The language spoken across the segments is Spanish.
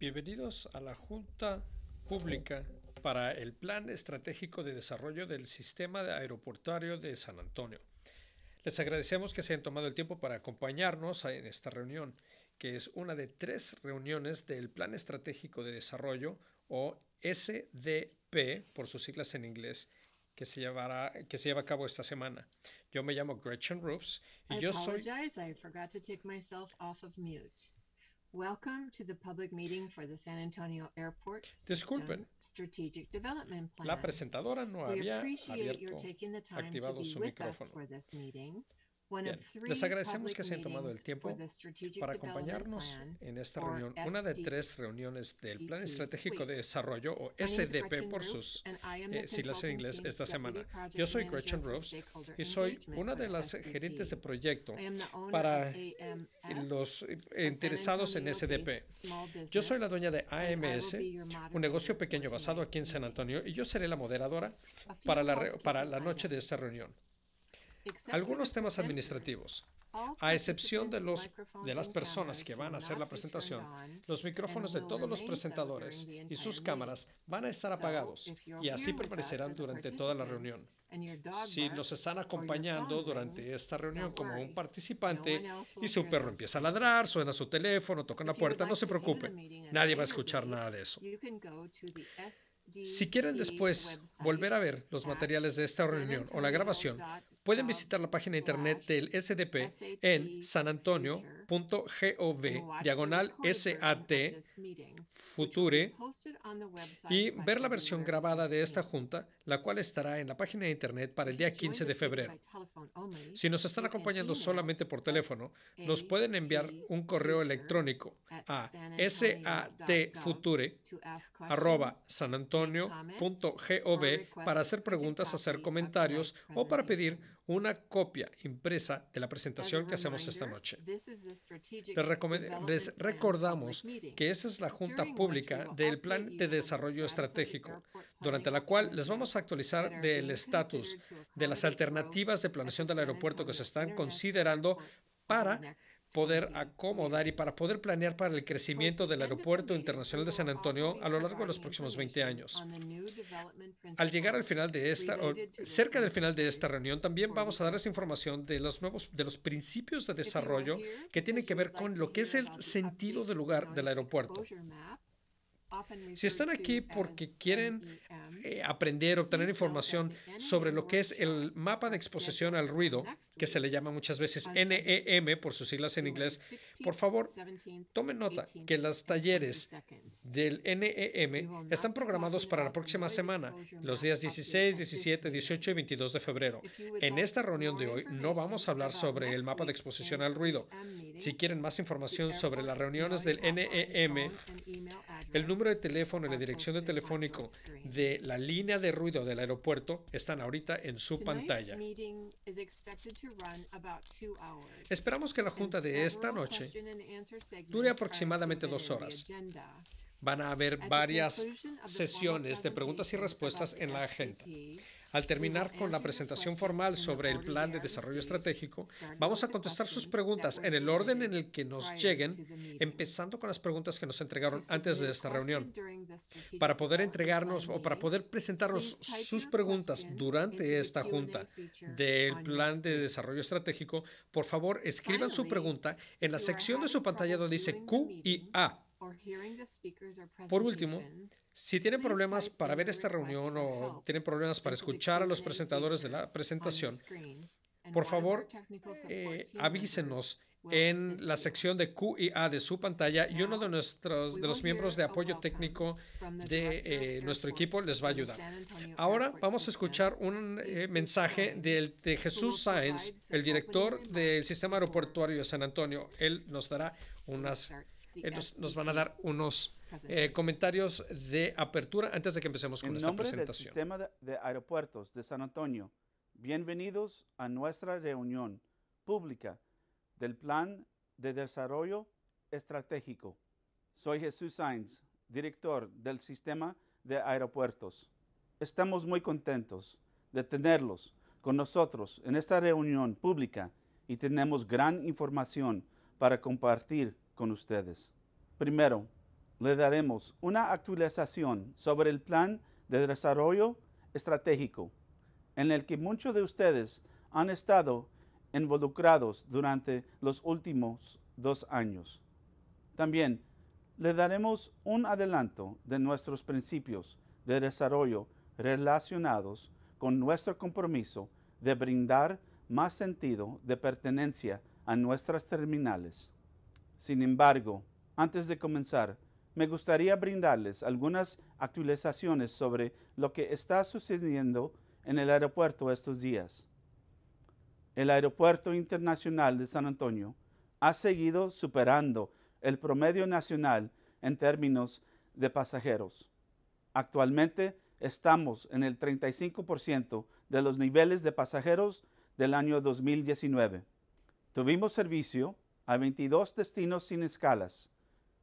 Bienvenidos a la Junta Pública para el Plan Estratégico de Desarrollo del Sistema Aeroportuario de San Antonio. Les agradecemos que se hayan tomado el tiempo para acompañarnos en esta reunión, que es una de tres reuniones del Plan Estratégico de Desarrollo o SDP por sus siglas en inglés, que se, llevará, que se lleva a cabo esta semana. Yo me llamo Gretchen Roofs y yo soy... Welcome to the public meeting for the San Antonio Airport Disculpen. Strategic Development Plan. La presentadora no We había appreciate your taking the time activado to be su with us for this meeting. Les agradecemos que se hayan tomado el tiempo para acompañarnos en esta reunión, una de tres reuniones del Plan Estratégico de Desarrollo, o SDP por sus eh, siglas en inglés, esta semana. Yo soy Gretchen Rose y soy una de las gerentes de proyecto para los eh, interesados en SDP. Yo soy la dueña de AMS, un negocio pequeño basado aquí en San Antonio, y yo seré la moderadora para la, para la noche de esta reunión. Algunos temas administrativos. A excepción de, los, de las personas que van a hacer la presentación, los micrófonos de todos los presentadores y sus cámaras van a estar apagados y así permanecerán durante toda la reunión. Si nos están acompañando durante esta reunión como un participante y su perro empieza a ladrar, suena su teléfono, toca la puerta, no se preocupe, nadie va a escuchar nada de eso. Si quieren después volver a ver los materiales de esta reunión o la grabación, pueden visitar la página de internet del SDP en Antonio. .gov diagonal SAT Future y ver la versión grabada de esta junta, la cual estará en la página de internet para el día 15 de febrero. Si nos están acompañando solamente por teléfono, nos pueden enviar un correo electrónico a satfuture.sanantonio.gov para hacer preguntas, hacer comentarios o para pedir una copia impresa de la presentación que hacemos esta noche. Les, recordamos que esta es la junta pública del Plan de Desarrollo Estratégico, durante la cual les vamos a actualizar del estatus de las alternativas de planeación del aeropuerto que se están considerando para poder acomodar y para poder planear para el crecimiento del Aeropuerto Internacional de San Antonio a lo largo de los próximos 20 años. Al llegar al final de esta, o cerca del final de esta reunión, también vamos a darles información de los nuevos, de los principios de desarrollo que tienen que ver con lo que es el sentido del lugar del aeropuerto. Si están aquí porque quieren e eh, aprender aprender, obtener información sobre lo que es el mapa de exposición al ruido, que se le llama muchas veces NEM por sus siglas en inglés, por favor, tomen nota que los talleres del NEM están programados para la próxima semana, los días 16, 17, 18 y 22 de febrero. En esta reunión de hoy no vamos a hablar sobre el mapa de exposición al ruido. E si quieren más información sobre las reuniones del e NEM, el número de teléfono y la dirección de telefónico de la línea de ruido del aeropuerto están ahorita en su pantalla. Esperamos que la junta de esta noche dure aproximadamente dos horas. Van a haber varias sesiones de preguntas y respuestas en la agenda. Al terminar con la presentación formal sobre el Plan de Desarrollo Estratégico, vamos a contestar sus preguntas en el orden en el que nos lleguen, empezando con las preguntas que nos entregaron antes de esta reunión. Para poder entregarnos o para poder presentarnos sus preguntas durante esta junta del Plan de Desarrollo Estratégico, por favor, escriban su pregunta en la sección de su pantalla donde dice Q y A por último, si tienen problemas para ver esta reunión o tienen problemas para escuchar a los presentadores de la presentación, por favor, eh, avísenos en la sección de QIA de su pantalla y uno de nuestros de los miembros de apoyo técnico de eh, nuestro equipo les va a ayudar. Ahora vamos a escuchar un eh, mensaje de, de Jesús Sáenz, el director del sistema aeroportuario de San Antonio. Él nos dará unas nos van a dar unos eh, comentarios de apertura antes de que empecemos con esta presentación. En nombre del sistema de aeropuertos de San Antonio, bienvenidos a nuestra reunión pública del Plan de Desarrollo Estratégico. Soy Jesús Sainz, director del sistema de aeropuertos. Estamos muy contentos de tenerlos con nosotros en esta reunión pública y tenemos gran información para compartir con ustedes. Primero, le daremos una actualización sobre el plan de desarrollo estratégico en el que muchos de ustedes han estado involucrados durante los últimos dos años. También le daremos un adelanto de nuestros principios de desarrollo relacionados con nuestro compromiso de brindar más sentido de pertenencia a nuestras terminales. Sin embargo, antes de comenzar, me gustaría brindarles algunas actualizaciones sobre lo que está sucediendo en el aeropuerto estos días. El Aeropuerto Internacional de San Antonio ha seguido superando el promedio nacional en términos de pasajeros. Actualmente estamos en el 35% de los niveles de pasajeros del año 2019. Tuvimos servicio a 22 destinos sin escalas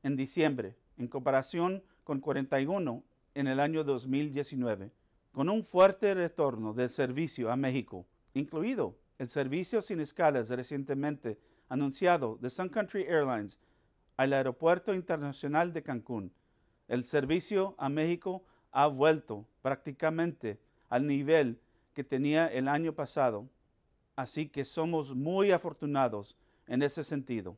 en diciembre, en comparación con 41 en el año 2019, con un fuerte retorno del servicio a México, incluido el servicio sin escalas recientemente anunciado de Sun Country Airlines al Aeropuerto Internacional de Cancún. El servicio a México ha vuelto prácticamente al nivel que tenía el año pasado, así que somos muy afortunados en ese sentido.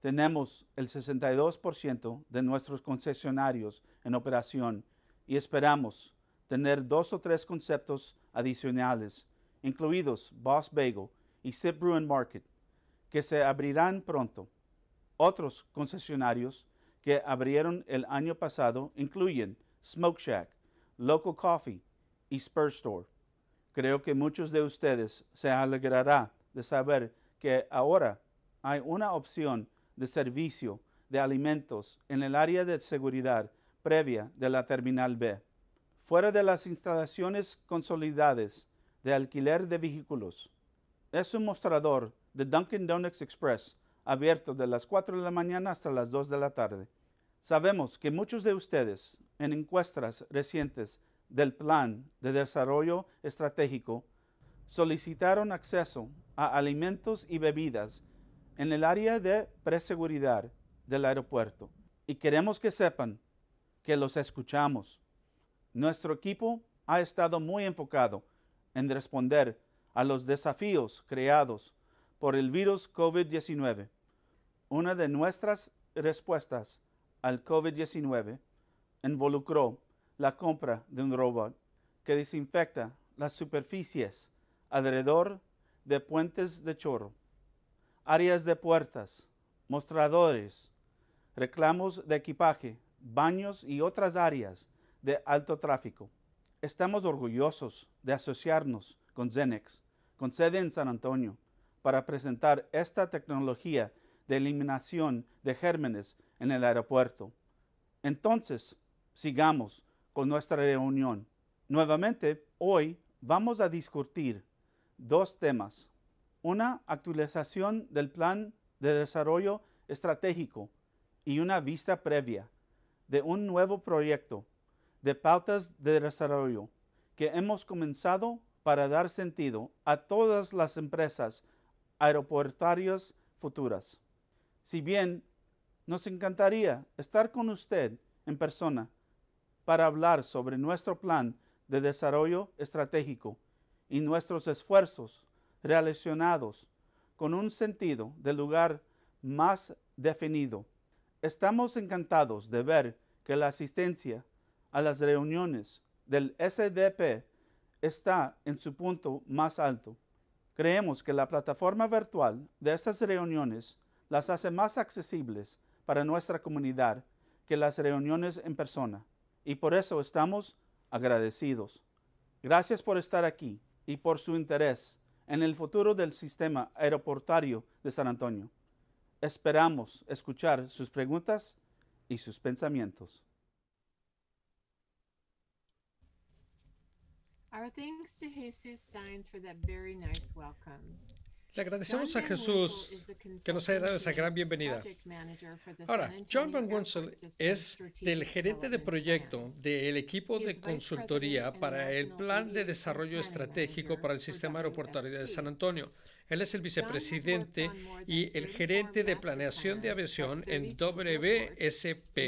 Tenemos el 62% de nuestros concesionarios en operación y esperamos tener dos o tres conceptos adicionales, incluidos Boss Bagel y Sip Bruin Market, que se abrirán pronto. Otros concesionarios que abrieron el año pasado incluyen Smoke Shack, Local Coffee y Spur Store. Creo que muchos de ustedes se alegrará de saber que ahora hay una opción de servicio de alimentos en el área de seguridad previa de la Terminal B, fuera de las instalaciones consolidadas de alquiler de vehículos. Es un mostrador de Dunkin' Donuts Express abierto de las 4 de la mañana hasta las 2 de la tarde. Sabemos que muchos de ustedes, en encuestas recientes del Plan de Desarrollo Estratégico, solicitaron acceso a alimentos y bebidas en el área de preseguridad del aeropuerto y queremos que sepan que los escuchamos. Nuestro equipo ha estado muy enfocado en responder a los desafíos creados por el virus COVID-19. Una de nuestras respuestas al COVID-19 involucró la compra de un robot que desinfecta las superficies alrededor de puentes de chorro áreas de puertas, mostradores, reclamos de equipaje, baños y otras áreas de alto tráfico. Estamos orgullosos de asociarnos con Zenex, con sede en San Antonio, para presentar esta tecnología de eliminación de gérmenes en el aeropuerto. Entonces, sigamos con nuestra reunión. Nuevamente, hoy vamos a discutir dos temas una actualización del plan de desarrollo estratégico y una vista previa de un nuevo proyecto de pautas de desarrollo que hemos comenzado para dar sentido a todas las empresas aeroportarias futuras. Si bien nos encantaría estar con usted en persona para hablar sobre nuestro plan de desarrollo estratégico y nuestros esfuerzos relacionados con un sentido del lugar más definido. Estamos encantados de ver que la asistencia a las reuniones del SDP está en su punto más alto. Creemos que la plataforma virtual de estas reuniones las hace más accesibles para nuestra comunidad que las reuniones en persona y por eso estamos agradecidos. Gracias por estar aquí y por su interés en el futuro del sistema aeroportario de San Antonio. Esperamos escuchar sus preguntas y sus pensamientos. Le agradecemos a Jesús que nos haya dado esa gran bienvenida. Ahora, John Van Wensel es el gerente de proyecto del equipo de consultoría para el Plan de Desarrollo Estratégico para el Sistema Aeroportuario de San Antonio. Él es el vicepresidente y el gerente de planeación de aviación en WSP.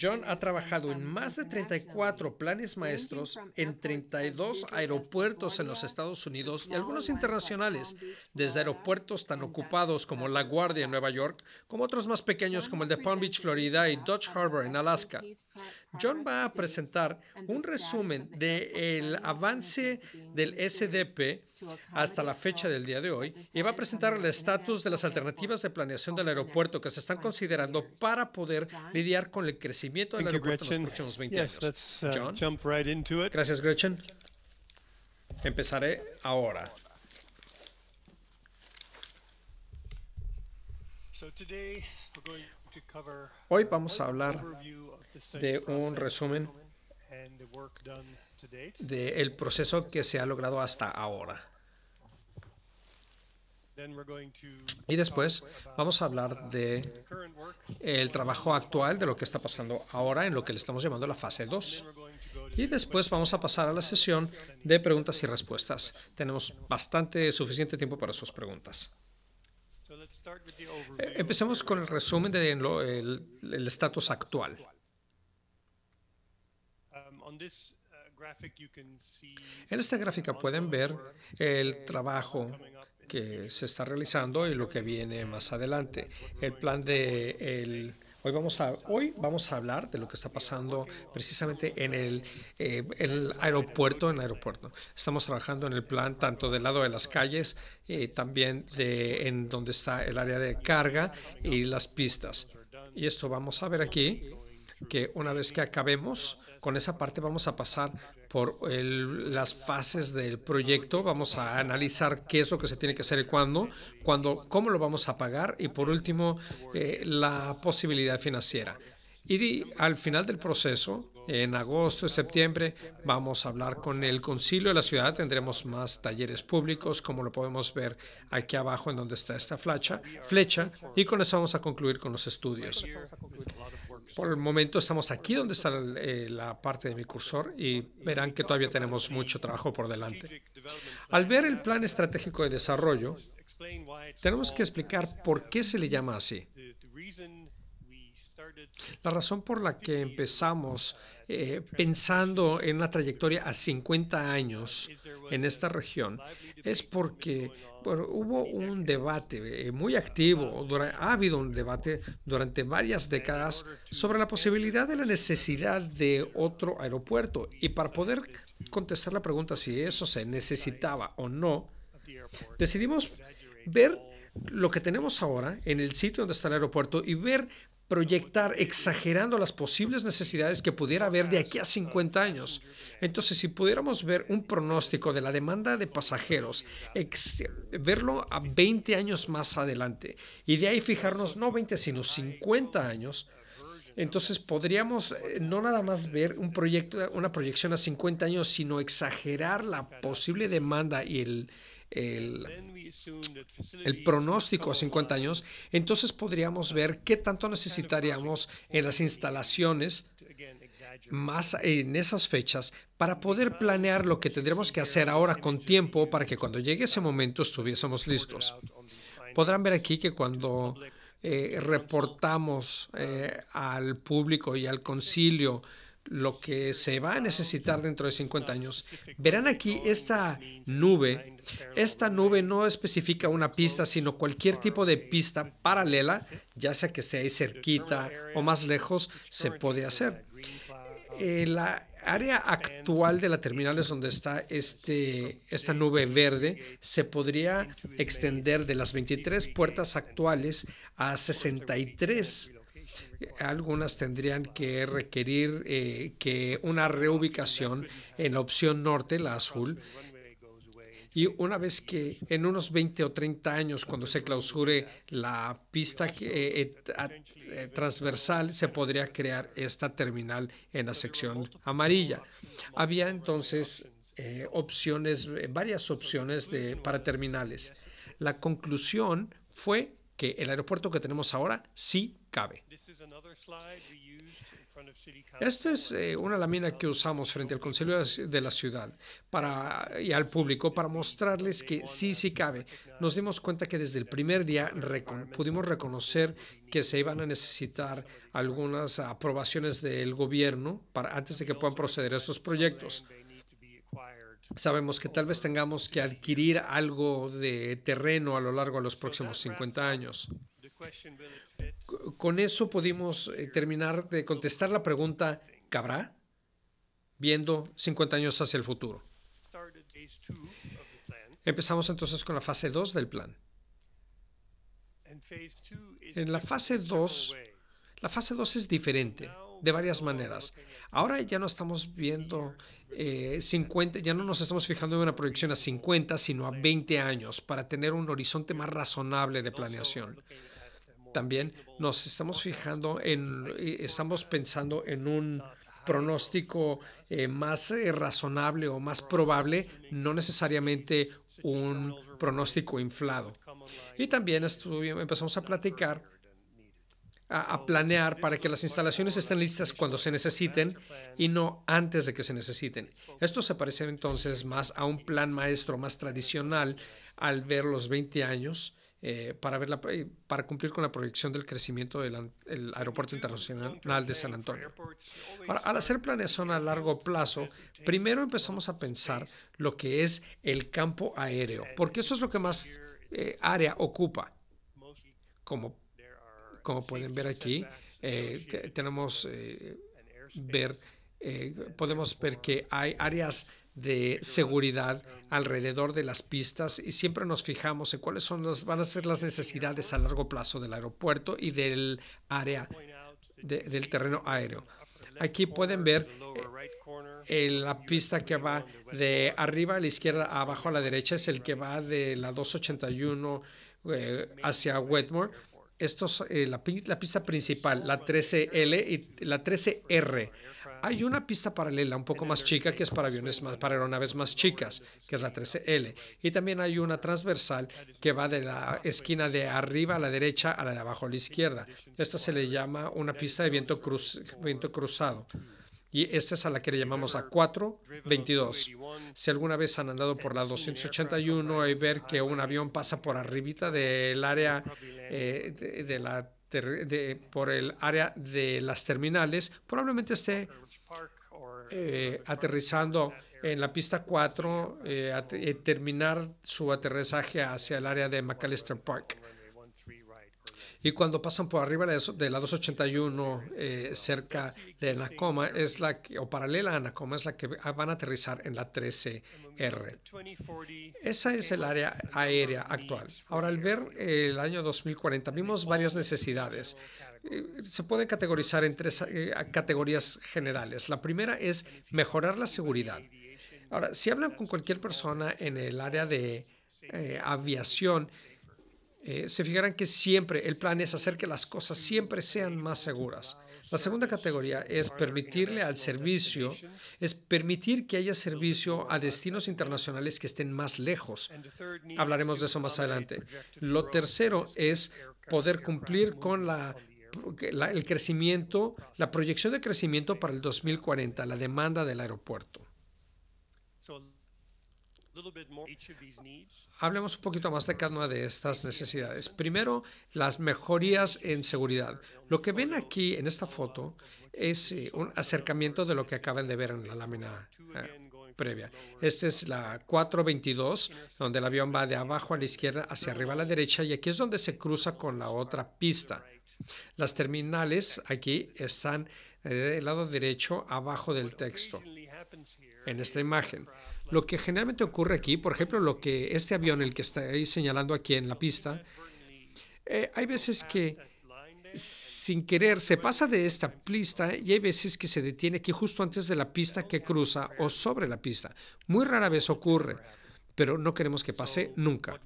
John ha trabajado en más de 34 planes maestros en 32 aeropuertos en los Estados Unidos y algunos internacionales, desde aeropuertos tan ocupados como La Guardia en Nueva York, como otros más pequeños como el de Palm Beach, Florida y Dodge Harbor en Alaska. John va a presentar un resumen del avance del SDP hasta la fecha del día de hoy y va a presentar el estatus de las alternativas de planeación del aeropuerto que se están considerando para poder lidiar con el crecimiento del aeropuerto en los próximos 20 años. Uh, John. Gracias, Gretchen. Empezaré ahora. Hoy vamos a hablar de un resumen del el proceso que se ha logrado hasta ahora. Y después vamos a hablar de el trabajo actual, de lo que está pasando ahora en lo que le estamos llamando la fase 2. Y después vamos a pasar a la sesión de preguntas y respuestas. Tenemos bastante suficiente tiempo para sus preguntas. Empecemos con el resumen del estatus actual. Uh, en esta gráfica pueden ver el trabajo que se está realizando y lo que viene más adelante. El plan de el, Hoy vamos, a, hoy vamos a hablar de lo que está pasando precisamente en el, eh, aeropuerto. En aeropuerto. Estamos trabajando en el plan tanto del lado de las calles, y eh, también de, en donde está el área de carga y las pistas. Y esto vamos a ver aquí, que una vez que acabemos, con esa parte vamos a pasar por las fases del proyecto, vamos a analizar qué es lo que se tiene que hacer y cuándo, cuándo cómo lo vamos a pagar y por último eh, la posibilidad financiera. Y al final del proceso, en agosto y septiembre, vamos a hablar con el concilio de la ciudad. Tendremos más talleres públicos, como lo podemos ver aquí abajo en donde está esta flecha. flecha y con eso vamos a concluir con los estudios. Por el momento estamos aquí donde está eh, la parte de mi cursor y verán que todavía tenemos mucho trabajo por delante. Al ver el plan estratégico de desarrollo, tenemos que explicar por qué se le llama así. La razón por la que empezamos eh, pensando en la trayectoria a 50 años en esta región es porque hubo un debate eh, muy activo, ha habido un debate durante varias décadas sobre la posibilidad de la necesidad de otro aeropuerto y para poder contestar la pregunta si eso se necesitaba o no, decidimos ver lo que tenemos ahora en el sitio donde está el aeropuerto y ver proyectar exagerando las posibles necesidades que pudiera haber de aquí a 50 años. Entonces, si pudiéramos ver un pronóstico de la demanda de pasajeros, verlo a 20 años más adelante, y de ahí fijarnos no 20, sino 50 años, entonces podríamos eh, no nada más ver un proyecto, una proyección a 50 años, sino exagerar la posible demanda y el, el, pronóstico a 50 años, entonces podríamos ver qué tanto necesitaríamos en las instalaciones más en esas fechas para poder planear lo que tendremos que hacer ahora con tiempo para que cuando llegue ese momento estuviésemos listos. Podrán ver aquí que cuando eh, reportamos eh, al público y al concilio lo que se va a necesitar dentro de 50 años. Verán aquí esta nube. Esta nube no especifica una pista, sino cualquier tipo de pista paralela, ya sea que esté ahí cerquita o más lejos, se puede hacer. Eh, la área actual de la terminal es donde está este, esta nube verde. Se podría extender de las 23 puertas actuales a 63 algunas tendrían que requerir eh, que una reubicación en la opción norte, la azul, y una vez que en unos 20 o 30 años, cuando se clausure la pista eh, eh, transversal, se podría crear esta terminal en la sección amarilla. Había entonces opciones, varias opciones para terminales. La conclusión fue que el aeropuerto que tenemos ahora sí cabe. Esta es eh, una lámina que usamos frente al Consejo de la Ciudad para, y al público para mostrarles que sí, sí cabe. Nos dimos cuenta que desde el primer día pudimos reconocer que se iban a necesitar algunas aprobaciones del gobierno para, antes de que puedan proceder a estos proyectos. Sabemos que tal vez tengamos que adquirir algo de terreno a lo largo de los próximos 50 años. Con eso pudimos eh, terminar de contestar la pregunta, ¿cabrá? Viendo 50 años hacia el futuro. Empezamos entonces con la fase 2 del plan. En la fase 2, la fase 2 es diferente de varias maneras. Ahora ya no estamos viendo 50, eh, ya no nos estamos fijando en una proyección a 50, sino a 20 años para tener un horizonte más razonable de planeación también nos estamos fijando en, estamos pensando en un pronóstico eh, más eh, razonable o más probable, no necesariamente un pronóstico inflado. Y también empezamos a platicar, a, a planear para que las instalaciones estén listas cuando se necesiten y no antes de que se necesiten. Esto se parece entonces más a un plan maestro más tradicional al ver los 20 años eh, eh, para, cumplir con la proyección del crecimiento del Aeropuerto Internacional de San Antonio. al hacer planeación a largo plazo, primero empezamos a pensar lo que es el campo aéreo, porque eso es lo que más eh, área ocupa. Como, como pueden ver aquí, tenemos ver, podemos ver que hay áreas de seguridad alrededor de las pistas y siempre nos fijamos en cuáles son las, van a ser las necesidades a largo plazo del aeropuerto y del área del terreno aéreo. Aquí pueden ver eh, eh, la pista que va de arriba a la izquierda abajo a la derecha, es el que va de la 281 eh, hacia Wetmore esto eh, la, pista principal, la 13L y la 13R. Hay una pista paralela un poco más chica que es para aviones más, para aeronaves más chicas, que es la 13L. Y también hay una transversal que va de la esquina de arriba a la derecha a la de abajo a la izquierda. Esta se le llama una pista de viento, cruz, viento cruzado. Y esta es a la que le llamamos A422. Si alguna vez han andado por la 281 y ver que un avión pasa por arribita del área eh, de, la por el área de las terminales, probablemente esté eh, aterrizando en la pista 4, eh, eh, terminar su aterrizaje hacia el área de McAllister Park. Y cuando pasan por arriba de la 281, eh, cerca de Nacoma, es la o paralela a Nacoma, es la que van a aterrizar en la 13R. E Esa es el área aérea actual. Ahora, al ver el año 2040, vimos varias necesidades. Eh, se puede categorizar en tres eh, categorías generales. La primera es mejorar la seguridad. Ahora, si hablan con cualquier persona en el área de aviación, eh, se fijarán que siempre el plan es hacer que las cosas siempre sean más seguras. La segunda categoría es permitirle al servicio, es permitir que haya servicio a destinos internacionales que estén más lejos. Hablaremos de eso más adelante. Lo tercero es poder cumplir con el crecimiento, la proyección de crecimiento para el 2040, la demanda del aeropuerto. Hablemos un poquito más de cada una de estas necesidades. Primero, las mejorías en seguridad. Lo que ven aquí en esta foto es eh, un acercamiento de lo que acaban de ver en la lámina eh, previa. Esta es la 422, donde el avión va de abajo a la izquierda hacia arriba a la derecha y aquí es donde se cruza con la otra pista. Las terminales aquí están eh, del lado derecho abajo del texto en esta imagen. Lo que generalmente ocurre aquí, por ejemplo, lo que este avión, el que ahí señalando aquí en la pista, eh, hay veces que sin querer se pasa de esta pista y hay veces que se detiene aquí justo antes de la pista que cruza o sobre la pista. Muy rara vez ocurre pero no queremos que pase nunca.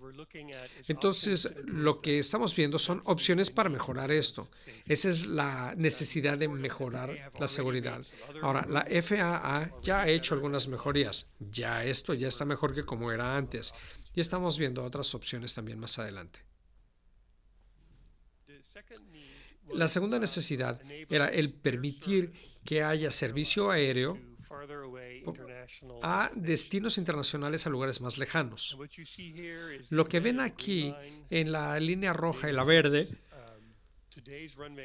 Entonces, lo que estamos viendo son opciones para mejorar esto. Esa es la necesidad de mejorar la seguridad. Ahora, la FAA ya ha hecho algunas mejorías. Ya esto ya está mejor que como era antes. Y estamos viendo otras opciones también más adelante. La segunda uh, necesidad era el permitir que haya servicio aéreo a destinos internacionales a lugares más lejanos. Lo que ven aquí en la línea roja y la verde um,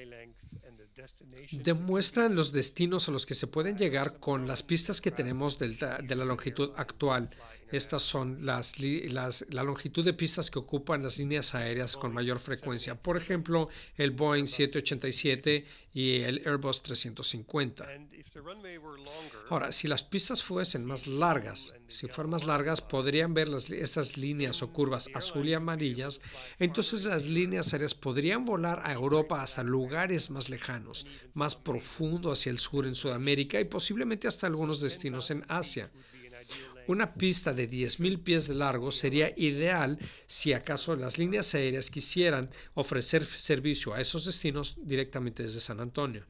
demuestran los destinos a los que se pueden llegar con las pistas que tenemos de la longitud actual estas son las, la longitud de pistas que ocupan las líneas aéreas con mayor frecuencia, por ejemplo, el Boeing 787 y el Airbus 350. Ahora, si las pistas fuesen más largas, si fueran más largas, podrían ver estas líneas o curvas azul y amarillas, entonces las líneas aéreas podrían volar a Europa hasta lugares más lejanos, más profundo hacia el sur en Sudamérica y posiblemente hasta algunos destinos en Asia. Una pista de 10.000 pies de largo sería ideal si acaso las líneas aéreas quisieran ofrecer servicio a esos destinos directamente desde San Antonio.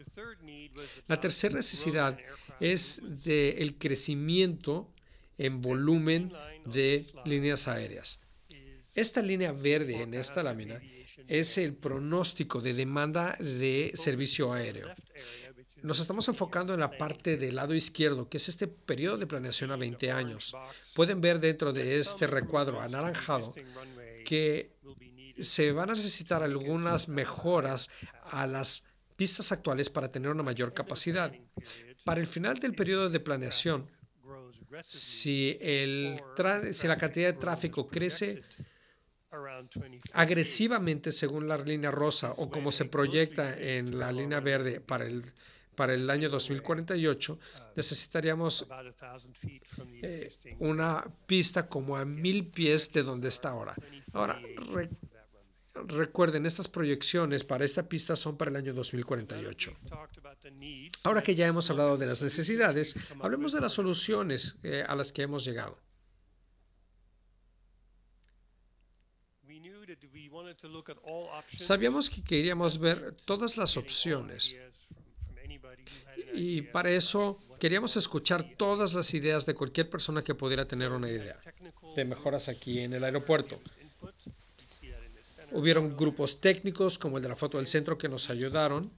La tercera necesidad es del el crecimiento en volumen de líneas aéreas. Esta línea verde en esta lámina es el pronóstico de demanda de servicio aéreo. Nos estamos enfocando en la parte del lado izquierdo, que es este periodo de planeación a 20 años. Pueden ver dentro de este recuadro anaranjado que se van a necesitar algunas mejoras a las pistas actuales para tener una mayor capacidad. Para el final del periodo de planeación, si, si la cantidad de tráfico crece agresivamente según la línea rosa o como se proyecta en la línea verde para el para el año 2048 necesitaríamos eh, una pista como a mil pies de donde está ahora. Ahora, recuerden, estas proyecciones para esta pista son para el año 2048. Ahora que ya hemos hablado de las necesidades, hablemos de las soluciones eh, a las que hemos llegado. Sabíamos que queríamos ver todas las opciones y para eso queríamos escuchar todas las ideas de cualquier persona que pudiera tener una idea de mejoras aquí en el aeropuerto. Hubieron grupos técnicos como el de la foto del centro que nos ayudaron.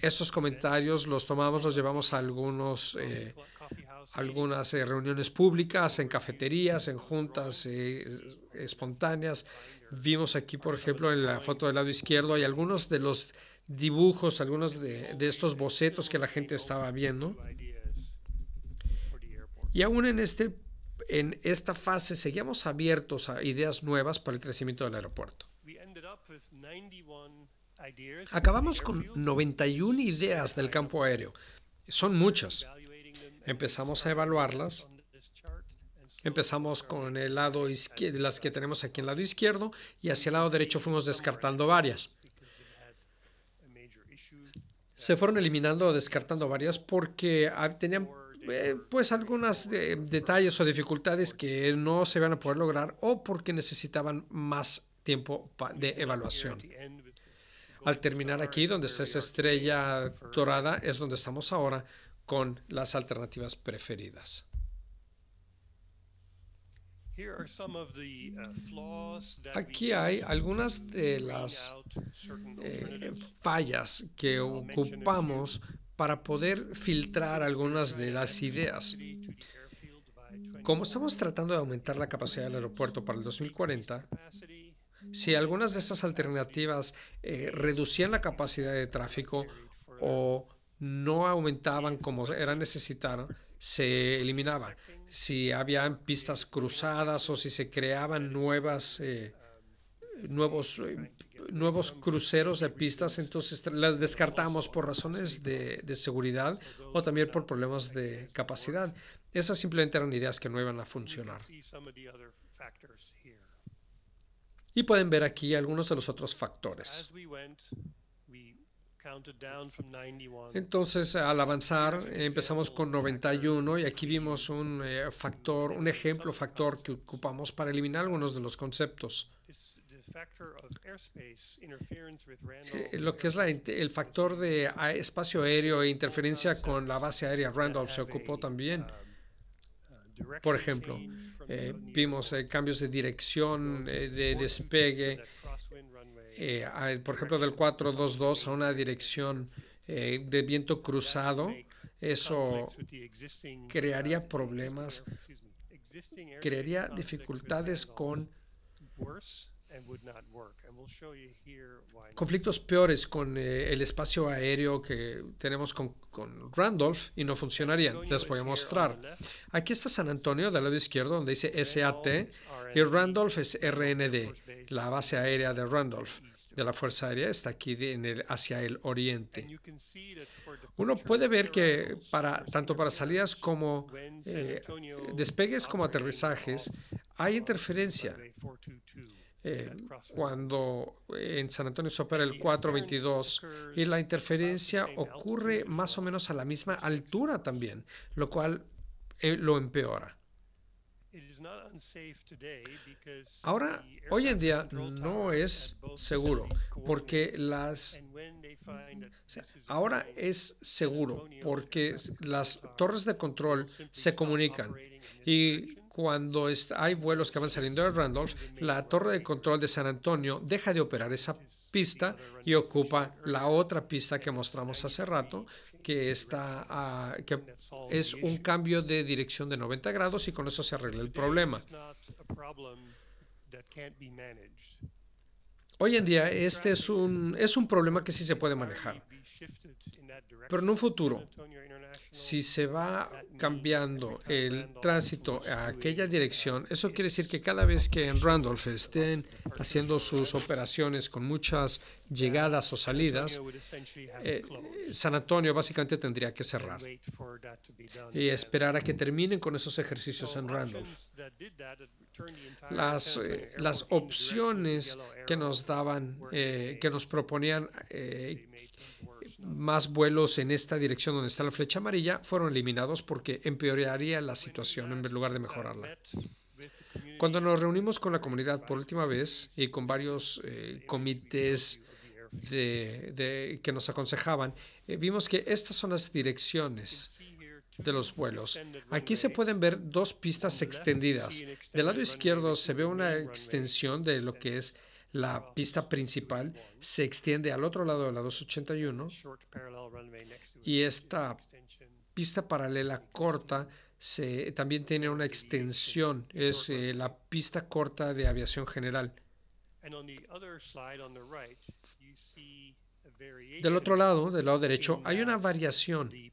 Esos comentarios los tomamos, los llevamos a algunos eh, algunas eh, reuniones públicas, en cafeterías, en juntas eh, espontáneas. Vimos aquí, por ejemplo, en la foto del lado izquierdo, hay algunos de los dibujos, algunos de, estos bocetos que la gente estaba viendo. Y aún en, este, en esta fase seguíamos abiertos a ideas nuevas para el crecimiento del aeropuerto. Acabamos con 91 ideas del campo aéreo. Son muchas empezamos a evaluarlas. Empezamos con el lado izquierdo, las que tenemos aquí en el lado izquierdo, y hacia el lado derecho fuimos descartando varias. Se fueron eliminando o descartando varias porque tenían eh, pues algunos detalles o dificultades que no se iban a poder lograr o porque necesitaban más tiempo de evaluación. Al terminar aquí, donde está esa estrella dorada, es donde estamos ahora con las alternativas preferidas. Uh, Aquí hay algunas de las eh, fallas que ocupamos para poder filtrar algunas de las ideas. Como estamos tratando de aumentar la capacidad del aeropuerto para el 2040, si algunas de estas alternativas eh, reducían la capacidad de tráfico o no aumentaban como era necesario, se eliminaban. Si había pistas cruzadas o si se creaban nuevas, eh, nuevos, eh, nuevos cruceros de pistas, entonces las descartamos por razones de, de seguridad o también por problemas de capacidad. Esas simplemente eran ideas que no iban a funcionar. Y pueden ver aquí algunos de los otros factores. Entonces, al avanzar, empezamos con 91 y aquí vimos un eh, factor, un ejemplo factor que ocupamos para eliminar algunos de los conceptos. Eh, lo que es la, el factor de espacio aéreo e interferencia con la base aérea Randolph se ocupó también. Um, uh, Por ejemplo, eh, vimos cambios de dirección, de despegue, eh, por ejemplo, del 422 a una dirección eh, de viento cruzado, eso crearía problemas, crearía dificultades con conflictos peores con eh, el espacio aéreo que tenemos con, Randolph y no funcionarían. Les voy a mostrar. Aquí está San Antonio del lado izquierdo donde dice SAT y Randolph es RND, la base aérea de Randolph de la Fuerza Aérea está aquí en hacia el oriente. Uno puede ver que para, tanto para salidas como eh, despegues como aterrizajes hay interferencia. Eh, cuando eh, en San Antonio se opera el 422 y la interferencia ocurre más o menos a la misma altura también, lo cual eh, lo empeora. Ahora, hoy en día no es seguro, porque las... ahora es seguro, porque las torres de control se comunican y cuando hay vuelos que van saliendo de Randolph, la torre de control de San Antonio deja de operar esa pista y ocupa la otra pista que mostramos hace rato, que, está que es un cambio de dirección de 90 grados y con eso se arregla el problema. Hoy en día este es un, es un problema que sí se puede manejar. Pero en un futuro, si se va cambiando el tránsito a aquella dirección, eso quiere decir que cada vez que en Randolph estén haciendo sus operaciones con muchas llegadas o salidas, eh, San Antonio básicamente tendría que cerrar y esperar a que terminen con esos ejercicios en Randolph. Las, eh, las opciones que nos daban, eh, que nos proponían eh, más vuelos en esta dirección donde está la flecha amarilla fueron eliminados porque empeoraría la situación en lugar de mejorarla. Cuando nos reunimos con la comunidad por última vez y con varios eh, comités que nos aconsejaban, eh, vimos que estas son las direcciones de los vuelos. Aquí se pueden ver dos pistas extendidas. Del lado izquierdo se ve una extensión de lo que es la pista principal se extiende al otro lado de la 281 y esta pista paralela corta también tiene una extensión, es eh, la pista corta de aviación general. Del otro lado, del lado derecho, hay una variación en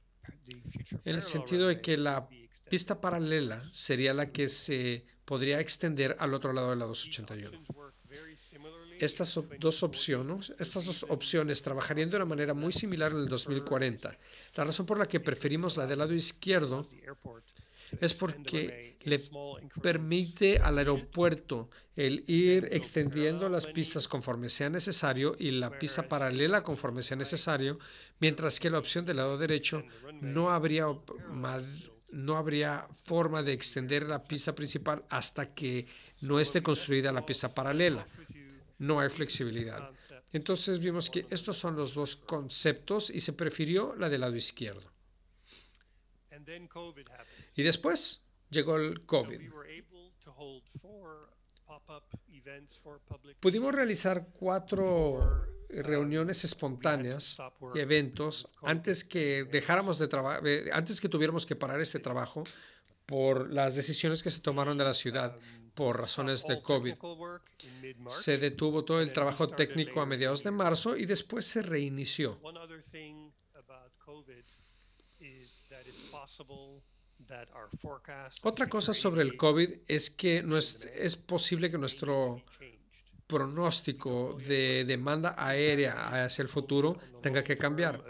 el sentido de que la pista paralela sería la que se podría extender al otro lado de la 281. Estas dos, opciones, estas dos opciones trabajarían de una manera muy similar en el 2040. La razón por la que preferimos la del lado izquierdo es porque le permite al aeropuerto el ir extendiendo las pistas conforme sea necesario y la pista paralela conforme sea necesario, mientras que la opción del lado derecho no habría, no habría forma de extender la pista principal hasta que no esté construida la pieza paralela. No hay flexibilidad. Entonces vimos que estos son los dos conceptos y se prefirió la del lado izquierdo. Y después llegó el COVID. Pudimos realizar cuatro reuniones espontáneas y eventos antes que dejáramos de trabajar, eh, antes que tuviéramos que parar este trabajo por las decisiones que se tomaron de la ciudad por razones de COVID. Se detuvo todo el trabajo técnico a mediados de marzo y después se reinició. Otra cosa sobre el COVID es que es posible que nuestro pronóstico de demanda aérea hacia el futuro tenga que cambiar.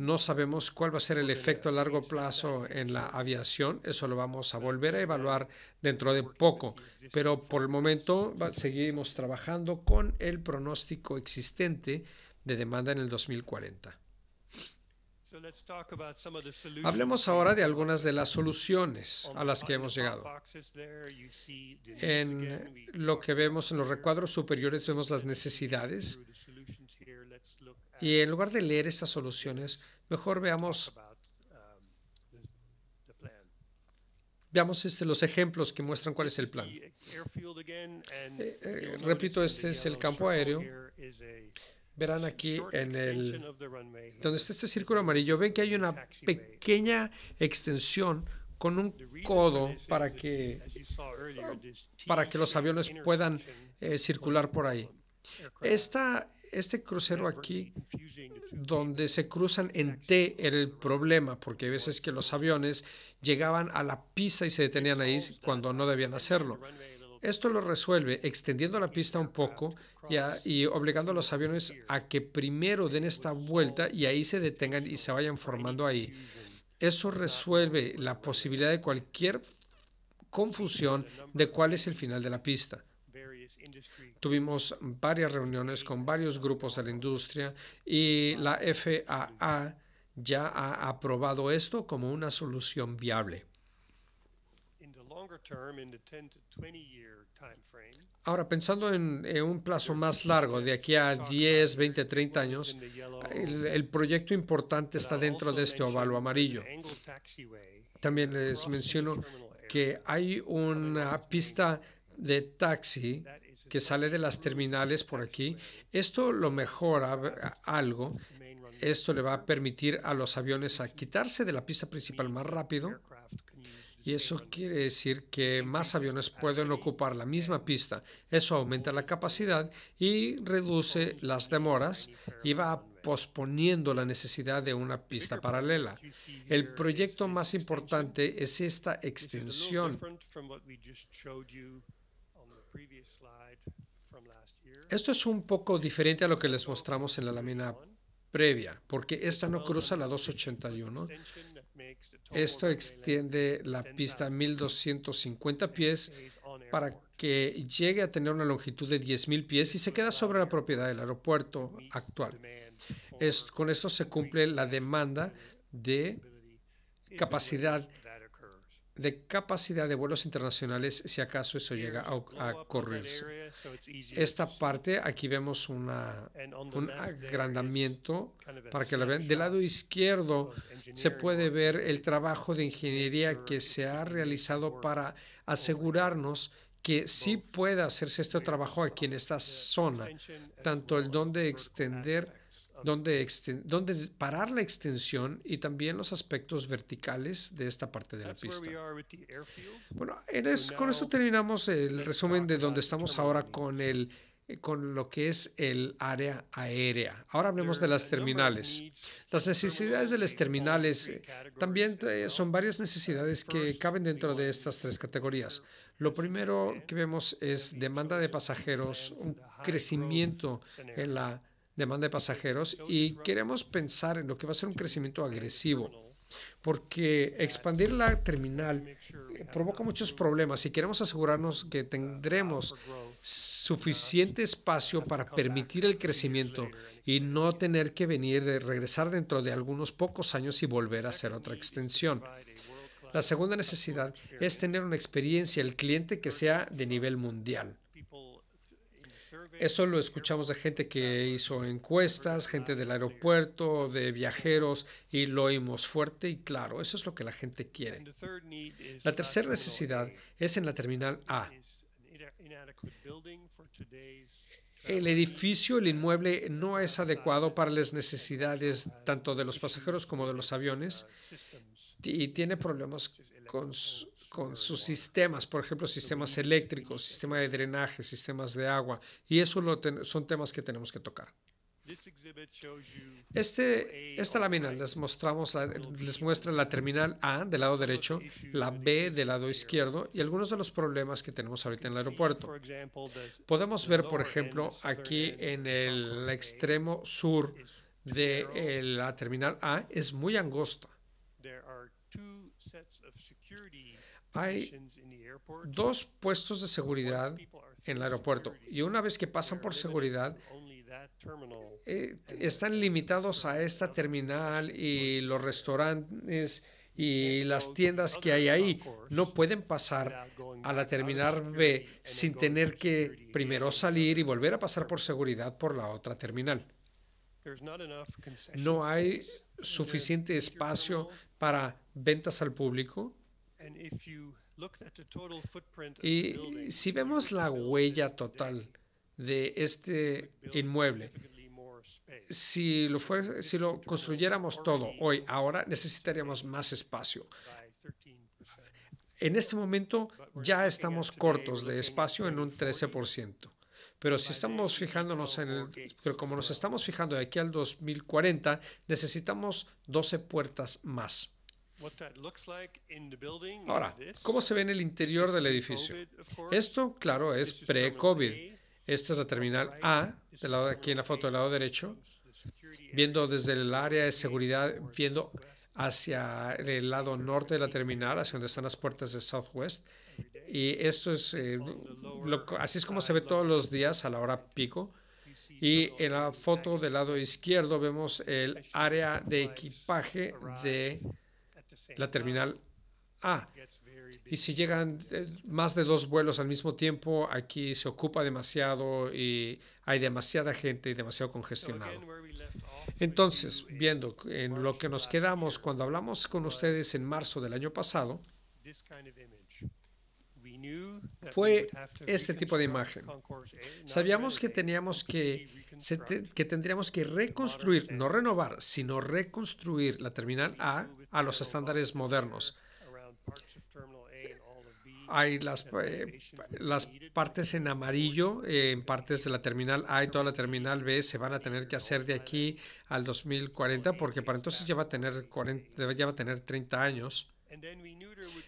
No sabemos cuál va a ser el efecto a largo plazo en la aviación. Eso lo vamos a volver a evaluar dentro de poco. Pero por el momento seguimos trabajando con el pronóstico existente de demanda en el 2040. Hablemos ahora de algunas de las soluciones a las que hemos llegado. En lo que vemos en los recuadros superiores vemos las necesidades y en lugar de leer estas soluciones, mejor veamos um, Veamos este, los ejemplos que muestran cuál es el plan. Eh, eh, repito, este es el campo aéreo verán aquí en el donde está este círculo amarillo, ven que hay una pequeña extensión con un codo para que para que los aviones puedan eh, circular por ahí. Esta, este crucero aquí, donde se cruzan en T, era el problema, porque hay veces que los aviones llegaban a la pista y se detenían ahí cuando no debían hacerlo. Esto lo resuelve extendiendo la pista un poco y, obligando a los aviones a que primero den esta vuelta y ahí se detengan y se vayan formando ahí. Eso resuelve la posibilidad de cualquier confusión de cuál es el final de la pista. Tuvimos varias reuniones con varios grupos de la industria y la FAA ya ha aprobado esto como una solución viable. Ahora, pensando en, un plazo más largo, de aquí a 10, 20, 30 años, el, el proyecto importante está dentro de este óvalo amarillo. También les menciono que hay una pista de taxi que sale de las terminales por aquí. Esto lo mejora algo. Esto le va a permitir a los aviones a quitarse de la pista principal más rápido y eso quiere decir que más aviones pueden ocupar la misma pista. Eso aumenta la capacidad y reduce las demoras y va posponiendo la necesidad de una pista paralela. El proyecto más importante es esta extensión. Esto es un poco diferente a lo que les mostramos en la lámina previa, porque esta no cruza la 281 esto extiende la pista a 1250 pies para que llegue a tener una longitud de 10.000 pies y se queda sobre la propiedad del aeropuerto actual. con esto se cumple la demanda de capacidad de capacidad de vuelos internacionales si acaso eso llega a, correrse. Esta parte, aquí vemos una, un agrandamiento para que la vean. Del lado izquierdo se puede ver el trabajo de ingeniería que se ha realizado para asegurarnos que sí pueda hacerse este trabajo aquí en esta zona, tanto el don de extender donde, parar la extensión y también los aspectos verticales de esta parte de la pista. Bueno, con esto terminamos el resumen de donde estamos ahora con, el, con lo que es el área aérea. Ahora hablemos de las terminales. Las necesidades de las terminales eh, también eh, son varias uh, necesidades que caben dentro de estas tres categorías. Lo primero que vemos es demanda de pasajeros, un crecimiento en la demanda de pasajeros y queremos pensar en lo que va a ser un crecimiento agresivo porque expandir la terminal eh, provoca muchos problemas y queremos asegurarnos que tendremos suficiente espacio para permitir el crecimiento y no tener que venir de regresar dentro de algunos pocos años y volver a hacer otra extensión. La segunda necesidad es tener una experiencia, el cliente que sea de nivel mundial. Eso lo escuchamos de gente que hizo encuestas, gente del aeropuerto, de viajeros, y lo oímos fuerte y claro. Eso es lo que la gente quiere. La tercera necesidad es en la terminal A. El edificio, el inmueble, no es adecuado para las necesidades tanto de los pasajeros como de los aviones y tiene problemas con con sus sistemas, por ejemplo, sistemas eléctricos, sistema de drenaje, sistemas de agua, y eso son temas que tenemos que tocar. Este, esta lámina les, mostramos les muestra la terminal A del lado derecho, la B del lado izquierdo y algunos de los problemas que tenemos ahorita en el aeropuerto. Podemos ver, por ejemplo, aquí en el extremo sur de eh, la terminal A es muy angosta. Hay dos puestos de seguridad en el aeropuerto y una vez que pasan por seguridad eh, están limitados a esta terminal y los restaurantes y las tiendas que hay ahí no pueden pasar a la terminal B sin tener que primero salir y volver a pasar por seguridad por la otra terminal. No hay suficiente espacio para ventas al público y si vemos la huella total de este inmueble, si lo, si lo construyéramos todo hoy, ahora necesitaríamos más espacio. En este momento ya estamos cortos de espacio en un 13%. Pero si estamos fijándonos en pero como nos estamos fijando de aquí al 2040, necesitamos 12 puertas más. Ahora, ¿cómo se ve en el interior del edificio? Esto, claro, es pre-COVID. Esta es la terminal A, aquí en la foto del lado derecho, viendo desde el área de seguridad, viendo hacia el lado norte de la terminal, hacia donde están las puertas de Southwest. Y esto es, eh, así es como se ve todos los días a la hora pico. Y en la foto del lado izquierdo vemos el área de equipaje de la terminal A. Y si llegan eh, más de dos vuelos al mismo tiempo, aquí se ocupa demasiado y hay demasiada gente y demasiado congestionado. Entonces, viendo en lo que nos quedamos cuando hablamos con ustedes en marzo del año pasado, fue este tipo de imagen. Sabíamos que teníamos que, que tendríamos que reconstruir, no renovar, sino reconstruir la terminal A a los estándares modernos. Hay las, eh, las partes en amarillo, eh, en partes de la terminal A y toda la terminal B se van a tener que hacer de aquí al 2040, porque para entonces ya va a tener, 40, ya va a tener 30 años.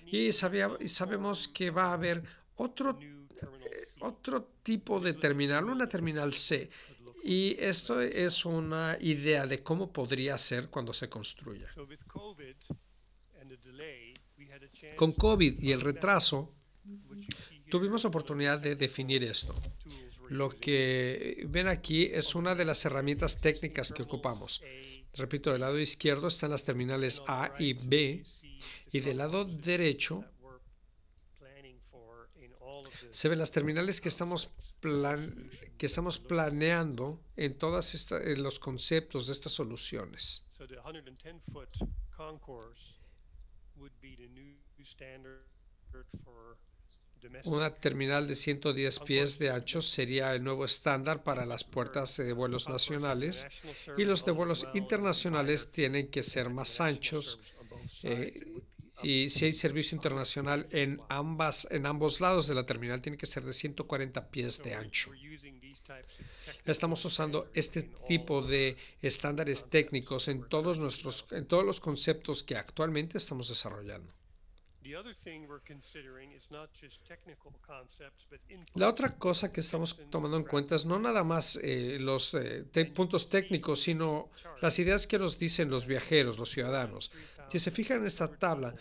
Y, sabía, sabemos que va a haber otro, eh, otro tipo de terminal, una terminal C. Y esto es una idea de cómo podría ser cuando se construya. Con COVID y el retraso, tuvimos oportunidad de definir esto. Lo que ven aquí es una de las herramientas técnicas que ocupamos. Repito, del lado izquierdo están las terminales A y B y del lado derecho se ven las terminales que estamos, que estamos planeando en todos los conceptos de estas soluciones. Una terminal de 110 pies de ancho sería el nuevo estándar para las puertas de vuelos nacionales y los de vuelos internacionales tienen que ser más anchos eh, y si hay servicio internacional en, ambas, en ambos lados de la terminal, tiene que ser de 140 pies de ancho. Estamos usando este tipo de estándares técnicos en todos, nuestros, en todos los conceptos que actualmente estamos desarrollando. La otra cosa que estamos tomando en cuenta es no nada más eh, los eh, puntos técnicos, sino las ideas que nos dicen los viajeros, los ciudadanos. Si se fijan en esta tabla,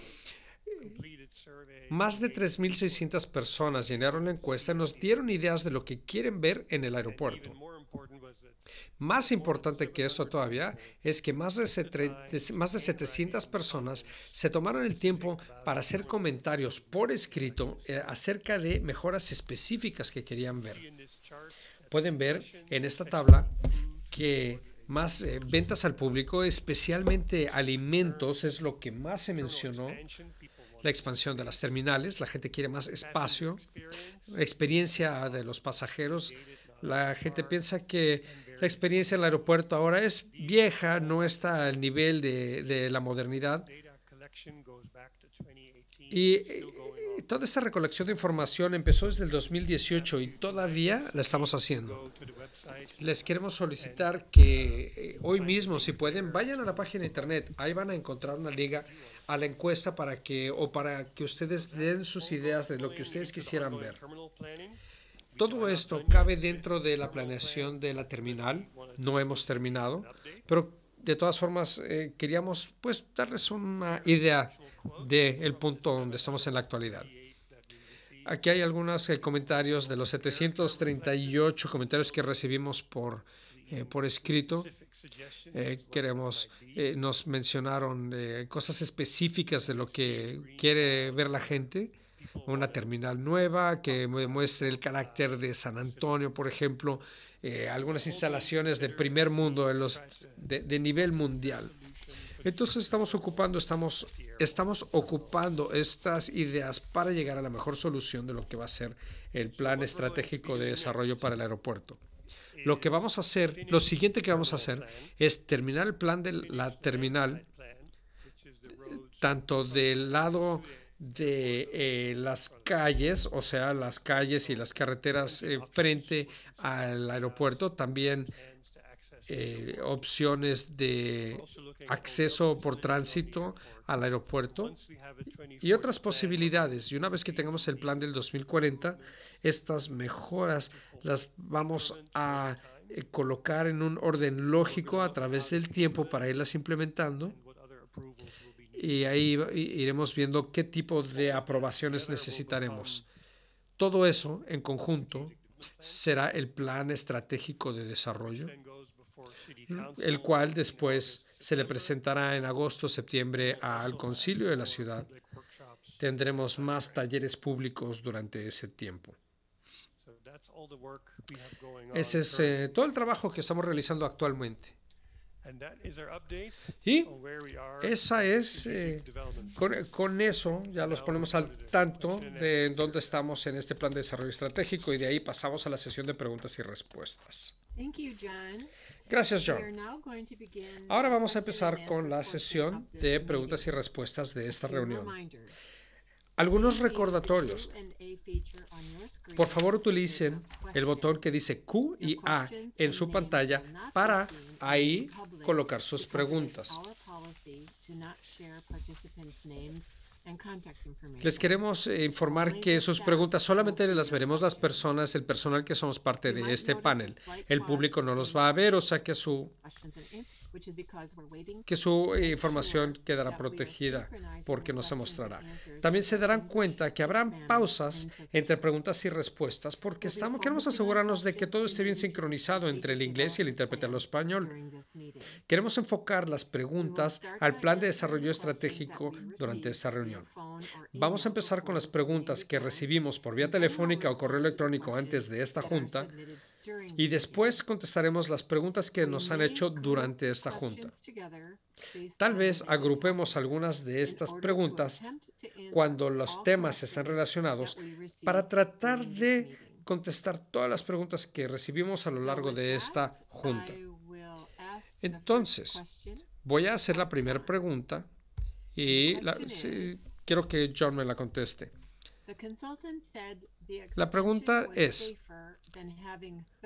más de 3.600 personas llenaron la encuesta y nos dieron ideas de lo que quieren ver en el aeropuerto. Más importante que eso todavía es que más de, más de 700 personas se tomaron el tiempo para hacer comentarios por escrito eh, acerca de mejoras específicas que querían ver. Pueden ver en esta tabla que más eh, ventas al público, especialmente alimentos, es lo que más se mencionó. La expansión de las terminales, la gente quiere más espacio, experiencia de los pasajeros. La gente piensa que la experiencia en el aeropuerto ahora es vieja, no está al nivel de, de la modernidad. Eh, toda esta recolección de información empezó desde el 2018 y todavía la estamos haciendo. Les queremos solicitar que eh, hoy mismo, si pueden, vayan a la página de internet. Ahí van a encontrar una liga a la encuesta para que o para que ustedes den sus ideas de lo que ustedes quisieran ver. Todo esto cabe dentro de la planeación de la terminal. No hemos terminado, pero de todas formas, eh, queríamos pues darles una idea del punto donde estamos en la actualidad. Aquí hay algunos eh, comentarios de los 738 comentarios que recibimos por, eh, por escrito. queremos, nos mencionaron cosas específicas de lo que quiere ver la gente una terminal nueva que demuestre el carácter de San Antonio, por ejemplo, eh, algunas instalaciones de primer mundo, los, de, de, nivel mundial. Entonces estamos ocupando, estamos, estamos ocupando estas ideas para llegar a la mejor solución de lo que va a ser el plan estratégico de desarrollo para el aeropuerto. Lo que vamos a hacer, lo siguiente que vamos a hacer es terminar el plan de la terminal, eh, tanto del lado de eh, las calles, o sea, las calles y las carreteras eh, frente al aeropuerto, también eh, opciones de acceso por tránsito al aeropuerto y otras posibilidades. Y una vez que tengamos el plan del 2040, estas mejoras las vamos a colocar en un orden lógico a través del tiempo para irlas implementando y ahí iremos viendo qué tipo de aprobaciones necesitaremos. Todo eso en conjunto será el plan estratégico de desarrollo, el cual después se le presentará en agosto, septiembre al concilio de la ciudad. Tendremos más talleres públicos durante ese tiempo. Ese es eh, todo el trabajo que estamos realizando actualmente. Y esa es, eh, con, con, eso ya los ponemos al tanto de dónde estamos en este plan de desarrollo estratégico y de ahí pasamos a la sesión de preguntas y respuestas. Gracias, John. Ahora vamos a empezar con la sesión de preguntas y respuestas de esta reunión. Algunos recordatorios. Por favor, utilicen el botón que dice Q y A en su pantalla para ahí colocar sus preguntas. Les queremos eh, informar que sus preguntas solamente las veremos las personas, el personal que somos parte de este panel. El público no los va a ver, o sea que su que su eh, información quedará protegida porque no se mostrará. También se darán cuenta que habrán pausas entre preguntas y respuestas porque queremos asegurarnos de que todo esté bien sincronizado entre el inglés y el intérprete lo español. Queremos enfocar las preguntas al plan de desarrollo estratégico durante esta reunión. Vamos a empezar con las preguntas que recibimos por vía telefónica o correo electrónico antes de esta junta y después contestaremos las preguntas que nos han hecho durante esta junta. Tal vez agrupemos algunas de estas preguntas cuando los temas están relacionados para tratar de contestar todas las preguntas que recibimos a lo largo de esta junta. Entonces, voy a hacer la primera pregunta y quiero que John me la conteste. La pregunta es,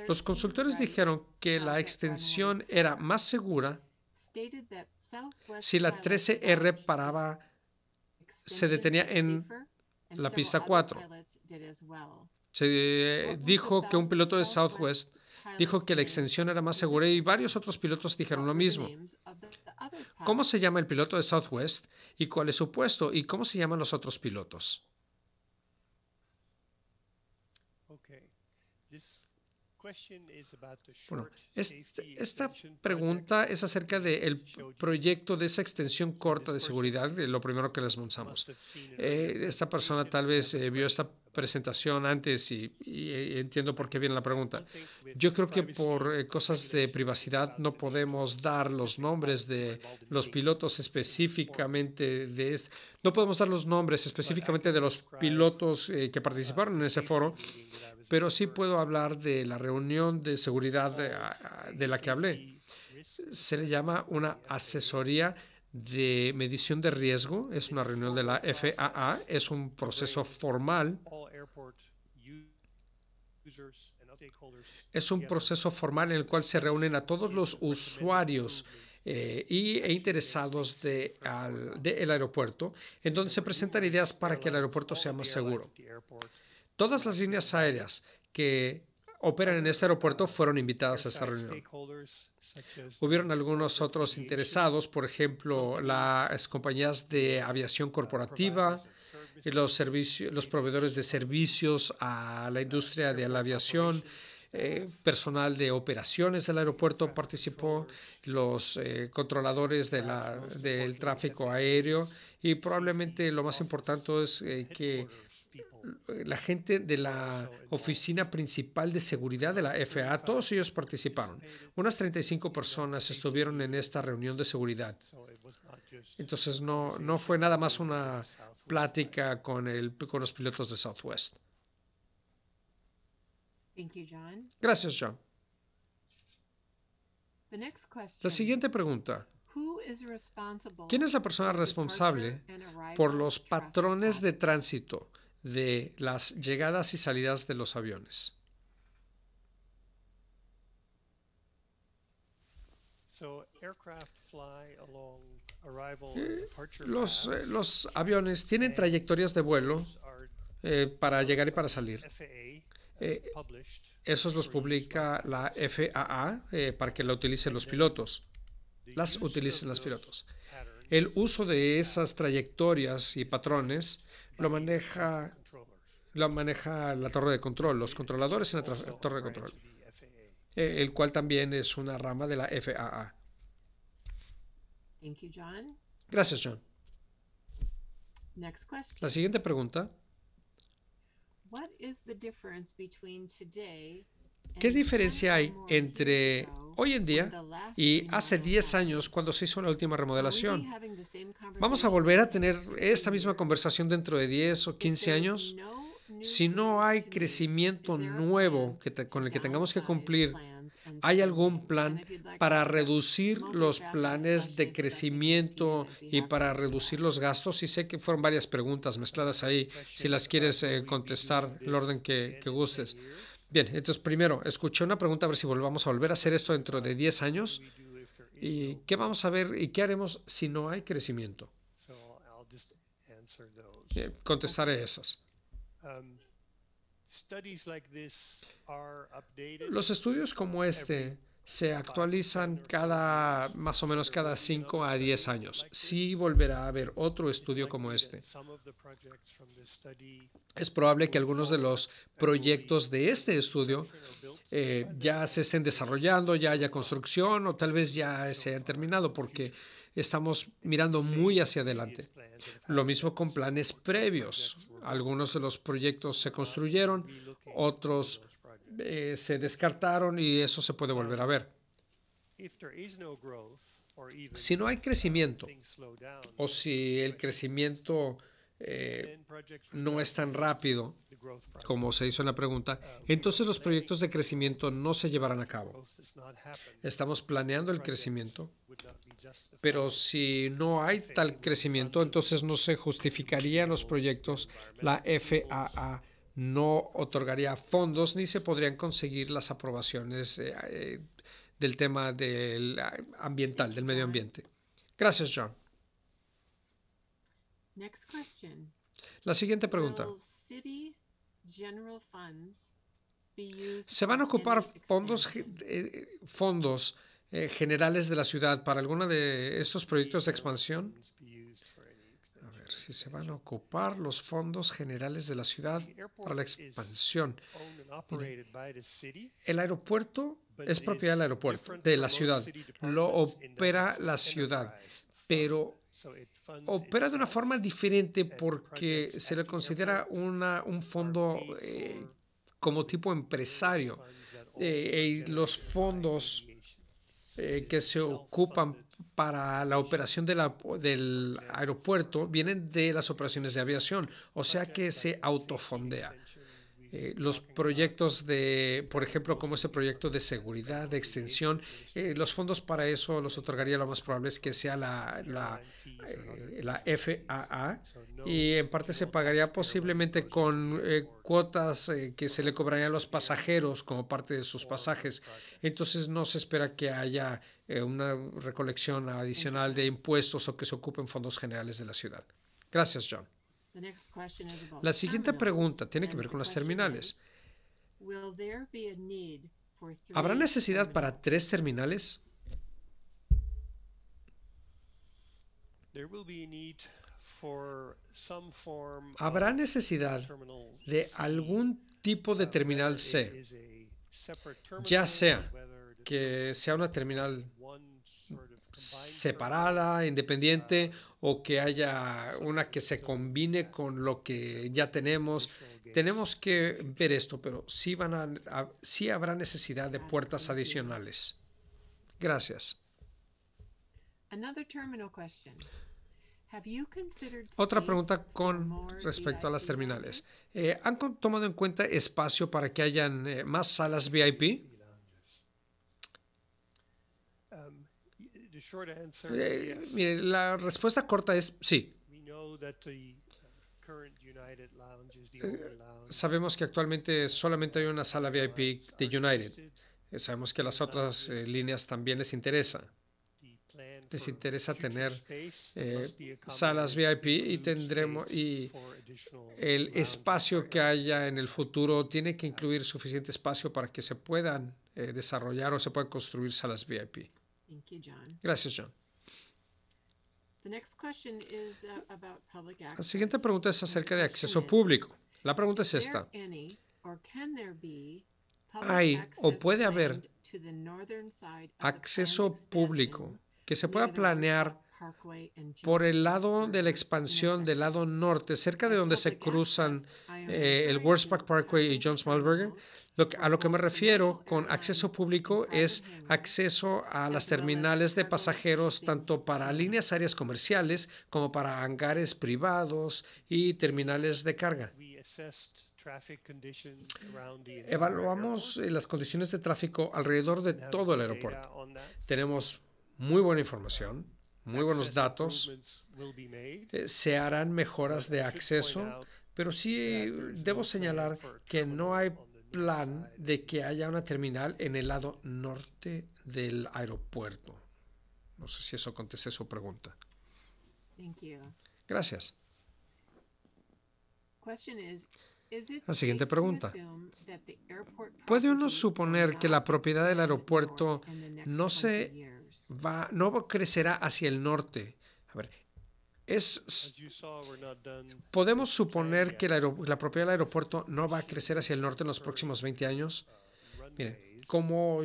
los consultores dijeron que la extensión era más segura si la 13R paraba, se detenía en la pista 4. Se eh, dijo que un piloto de Southwest dijo que la extensión era más segura y varios otros pilotos dijeron lo mismo. ¿Cómo se llama el piloto de Southwest y cuál es su puesto y cómo se llaman los otros pilotos? Bueno, esta pregunta es acerca del proyecto de esa extensión corta de seguridad, lo primero que les montamos. Eh, esta persona tal vez eh, vio esta presentación antes y, eh, entiendo por qué viene la pregunta. Yo creo que por cosas de privacidad no podemos dar los nombres de los pilotos específicamente de no podemos dar los nombres específicamente de los pilotos que participaron en ese foro, pero sí puedo hablar de la reunión de seguridad eh, de, la que hablé. Se le llama una asesoría de medición de riesgo, es una reunión de la FAA, es un proceso formal es un proceso formal en el cual se reúnen a todos los usuarios eh, e interesados del de aeropuerto, en donde se presentan ideas para que el aeropuerto sea más seguro. Todas las líneas aéreas que operan en este aeropuerto fueron invitadas a esta reunión. Hubieron algunos otros interesados, por ejemplo, las compañías de aviación uh, corporativa, los, servicios, los proveedores de servicios a la industria de la aviación, eh, personal de operaciones del aeropuerto participó, los eh, controladores de la, del tráfico aéreo y probablemente lo más importante es eh, que la gente de la oficina principal de seguridad de la FAA, todos ellos participaron. Unas 35 personas estuvieron en esta reunión de seguridad. Entonces no, no fue nada más una plática con, el, con los pilotos de Southwest. Gracias, John. La siguiente pregunta. ¿Quién es la persona responsable por los patrones de tránsito de las llegadas y salidas de los aviones? Eh, eh, los, aviones tienen trayectorias de vuelo eh, para llegar y para salir. Eh, esos los publica la FAA eh, para que la utilicen los pilotos. Las utilicen los pilotos. El uso de esas trayectorias y patrones lo maneja, maneja la torre de control, los controladores en la torre de control, eh, el cual también es una rama de la FAA. Gracias, John. La siguiente pregunta ¿Qué diferencia hay entre hoy en día y hace 10 años cuando se hizo la última remodelación? ¿Vamos a volver a tener esta misma conversación dentro de 10 o 15 años? Si no hay crecimiento nuevo con el que tengamos que cumplir ¿Hay algún plan para reducir los planes de crecimiento y para reducir los gastos? Y sé que fueron varias preguntas mezcladas ahí, si las quieres eh, contestar el orden que, gustes. Bien, entonces primero, escuché una pregunta a ver si volvamos a volver a hacer esto dentro de 10 años. ¿Y qué vamos a ver y qué haremos si no hay crecimiento? contestaré esas. Um, los estudios como este se actualizan cada más o menos cada 5 a 10 años. Sí volverá a haber otro estudio como este. Es probable que algunos de los proyectos de este estudio eh, ya se estén desarrollando, ya haya construcción o tal vez ya se hayan terminado porque estamos mirando muy hacia adelante. Lo mismo con planes previos algunos de los proyectos se construyeron, otros eh, se descartaron y eso se puede volver a ver. Si no hay crecimiento o si el crecimiento eh, no es tan rápido como se hizo en la pregunta, entonces los proyectos de crecimiento no se llevarán a cabo. Estamos planeando el crecimiento pero si no hay tal crecimiento, entonces no se justificarían los proyectos. La FAA no otorgaría fondos ni se podrían conseguir las aprobaciones eh, eh, del tema del eh, ambiental, del medio ambiente. Gracias, John. La siguiente pregunta. ¿Se van a ocupar fondos, fondos eh, generales de la ciudad para alguno de estos proyectos de expansión? A ver si se van a ocupar los fondos generales de la ciudad para la expansión. el aeropuerto es propiedad del aeropuerto, de la ciudad. Lo opera la ciudad, pero opera de una forma diferente porque se le considera un fondo eh, como tipo empresario. Eh, y los fondos eh, que se ocupan para la operación del aeropuerto vienen de las operaciones de aviación, o sea que se autofondea. Eh, los proyectos de, por ejemplo, como ese proyecto de seguridad, de extensión, eh, los fondos para eso los otorgaría lo más probable es que sea la, la FAA eh, y en parte se pagaría posiblemente con cuotas que se le cobrarían a los pasajeros como parte de sus pasajes. Entonces no se espera que haya una recolección adicional de impuestos o que se ocupen fondos generales de la ciudad. Gracias, John. La siguiente pregunta tiene que ver con las terminales. ¿Habrá necesidad para tres terminales? Habrá necesidad de algún tipo de uh, terminal C, ya sea que sea una terminal separada, independiente, o que haya una que se combine con lo que ya tenemos. Tenemos que ver esto, pero sí, van a, habrá necesidad de puertas adicionales. Gracias. Otra pregunta con respecto a las terminales. Eh, ¿Han tomado en cuenta espacio para que hayan eh, más salas VIP? Eh, la respuesta corta es sí. Uh, eh, sabemos que actualmente solamente hay una sala VIP de United. Eh, sabemos que las otras líneas también les interesa. Les interesa tener salas VIP y tendremos y el espacio que haya en el futuro tiene que incluir suficiente espacio para que se puedan desarrollar o se puedan construir salas VIP. Gracias, John. Uh, la siguiente pregunta es acerca de acceso público. La pregunta es esta. ¿Hay o puede haber acceso público que se pueda planear por el lado de la expansión del lado norte, cerca de donde se cruzan eh, el Park Parkway y John Smallberger. Lo a lo que me refiero con acceso público es acceso a las terminales de pasajeros, tanto para líneas áreas comerciales como para hangares privados y terminales de carga. Evaluamos eh, las condiciones de tráfico alrededor de todo el aeropuerto. Tenemos muy buena información, muy buenos datos. Eh, se harán mejoras de acceso pero sí debo señalar que no hay plan de que haya una terminal en el lado norte del aeropuerto. No sé si eso contesté su pregunta. Gracias. La siguiente pregunta. ¿Puede uno suponer que la propiedad del aeropuerto no se va, no crecerá hacia el norte? A ver, podemos suponer que la, propiedad del aeropuerto no va a crecer hacia el norte en los próximos 20 uh, años. Miren, como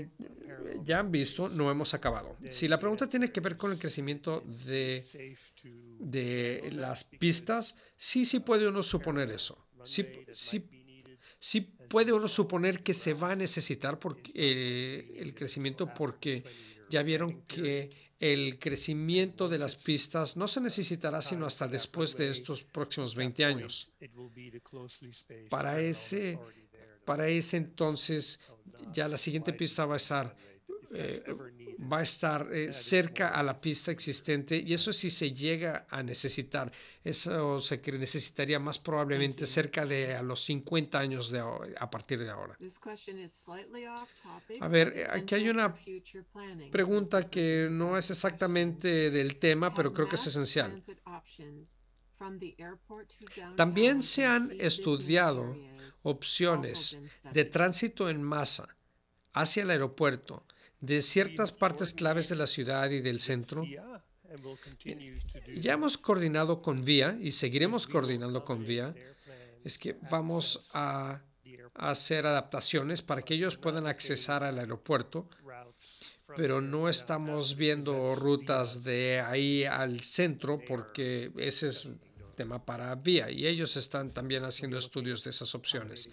ya han visto, no hemos acabado. Si la pregunta tiene que ver con el crecimiento de, de las pistas, sí, sí uh, puede uno suponer eso. Sí, sí, sí puede uno suponer que se va a necesitar eh, el crecimiento porque ya vieron que el crecimiento de las pistas no se necesitará sino hasta después de estos próximos 20 años. Para ese, para ese entonces ya la siguiente pista va a estar eh, va a estar eh, cerca a la pista existente y eso si se llega a necesitar. Eso se necesitaría más probablemente cerca de a los 50 años de, a partir de ahora. A ver, aquí hay una pregunta que no es exactamente del tema, pero creo que es esencial. También se han estudiado opciones de tránsito en masa hacia el aeropuerto de ciertas partes claves de la ciudad y del centro. Ya hemos coordinado con Vía y seguiremos coordinando con Vía Es que vamos a hacer adaptaciones para que ellos puedan accesar al aeropuerto, pero no estamos viendo rutas de ahí al centro porque ese es tema para vía y ellos están también haciendo estudios de esas opciones.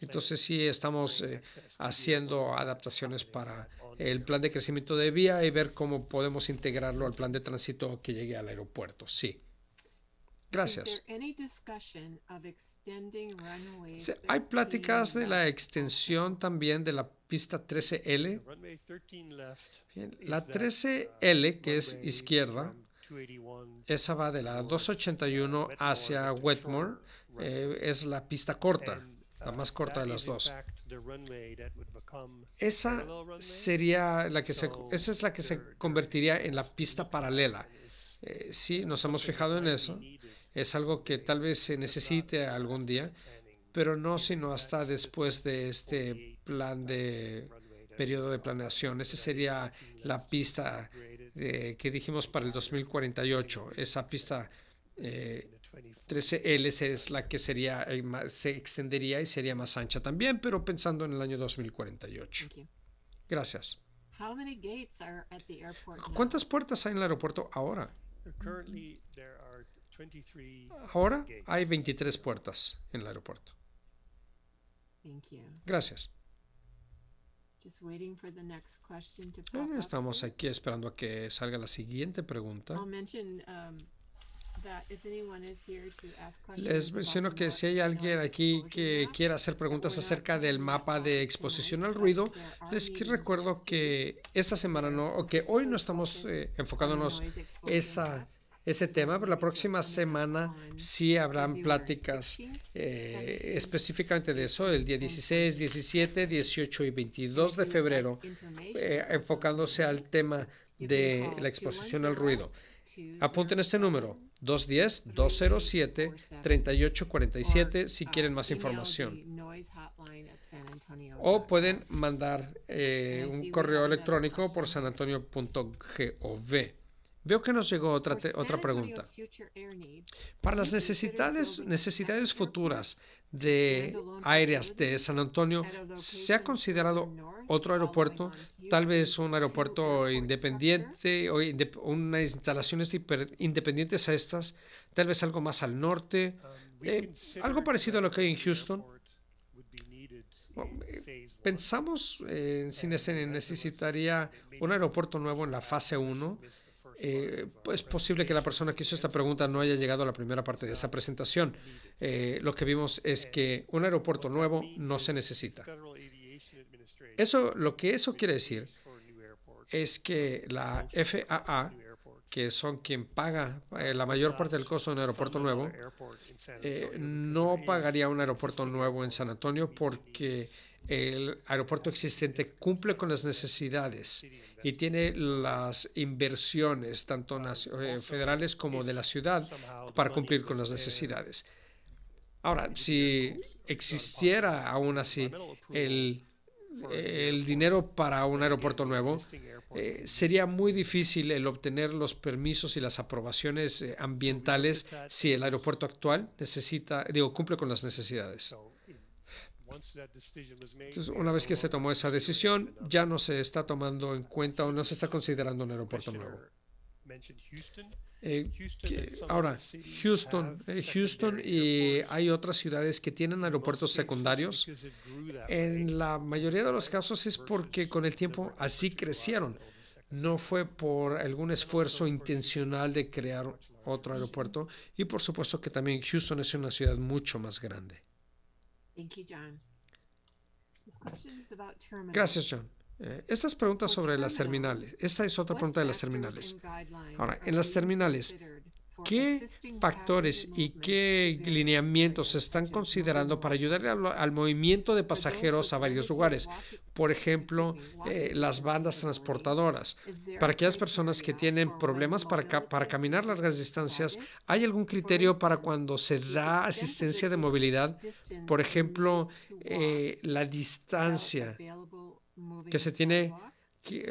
Entonces sí estamos eh, haciendo adaptaciones para el plan de crecimiento de vía y ver cómo podemos integrarlo al plan de tránsito que llegue al aeropuerto. Sí. Gracias. Hay pláticas de la extensión también de la pista 13L. la 13L, uh, que es izquierda, esa va de la 281 uh, hacia Wetmore, eh, es la pista corta la ah, más corta de las dos. Esa sería la que se, esa es la que se convertiría en la pista paralela. Eh, sí, nos hemos fijado en eso. Es algo que tal vez se necesite algún día, pero no sino hasta después de este plan de periodo de planeación. Esa sería la pista que dijimos para el 2048, esa pista 13L es la que sería, eh, se extendería y sería más ancha también, pero pensando en el año 2048. Gracias. ¿Cuántas puertas hay en el aeropuerto ahora? Ahora hay 23 puertas en el aeropuerto. Gracias. Estamos aquí esperando a que salga la siguiente pregunta. Um, les menciono que si hay alguien aquí que quiera hacer preguntas acerca del mapa de exposición al ruido, les recuerdo que esta semana no, o que hoy no estamos eh, enfocándonos esa ese tema, pero la próxima semana sí habrán pláticas eh, específicamente de eso, el día 16, 17, 18 y 22 de febrero, eh, enfocándose al tema de la exposición al ruido. Apunten este número, 210-207-3847 si quieren más información. O pueden mandar eh, un correo electrónico por sanantonio.gov. Veo que nos llegó otra, otra pregunta. Para las necesidades, necesidades futuras, de aéreas de San Antonio, se ha considerado otro aeropuerto, tal vez un aeropuerto independiente o unas instalaciones independientes a estas, tal vez algo más al norte, eh, algo parecido a lo que hay en Houston. pensamos eh, en si necesitaría un aeropuerto nuevo en la fase 1 eh, es pues, posible que la persona que hizo esta pregunta no haya llegado a la primera parte de esta presentación. Eh, lo que vimos es que un aeropuerto nuevo no se necesita. Eso, lo que eso quiere decir es que la FAA, que son quien paga eh, la mayor parte del costo de un aeropuerto nuevo, eh, no pagaría un aeropuerto nuevo en San Antonio porque el aeropuerto existente cumple con las necesidades y tiene las inversiones, tanto ah, eh, federales como de la ciudad, para cumplir con las eh, necesidades. Ahora, si existiera aún así el, eh, dinero para un aeropuerto nuevo, sería muy difícil el obtener los permisos y las aprobaciones ambientales si el aeropuerto actual necesita, digo, cumple con las necesidades una vez que se tomó esa decisión, ya no se está tomando en cuenta o no se está considerando un aeropuerto nuevo. Eh, ahora, Houston, eh, Houston y hay otras ciudades que tienen aeropuertos secundarios. En la mayoría de los casos es porque con el tiempo así crecieron. No fue por algún esfuerzo intencional de crear otro aeropuerto. Y por supuesto que también Houston es una ciudad mucho más grande. Gracias, John. Esta eh, estas preguntas sobre las terminales. Esta es otra pregunta de las terminales. Ahora, en las terminales, ¿Qué factores y qué lineamientos se están considerando para ayudarle al, movimiento de pasajeros a varios lugares? Por ejemplo, eh, las bandas transportadoras. Para aquellas personas que tienen problemas para, para caminar largas distancias, ¿hay algún criterio este para cuando se da asistencia de movilidad? Por ejemplo, eh, la distancia que se tiene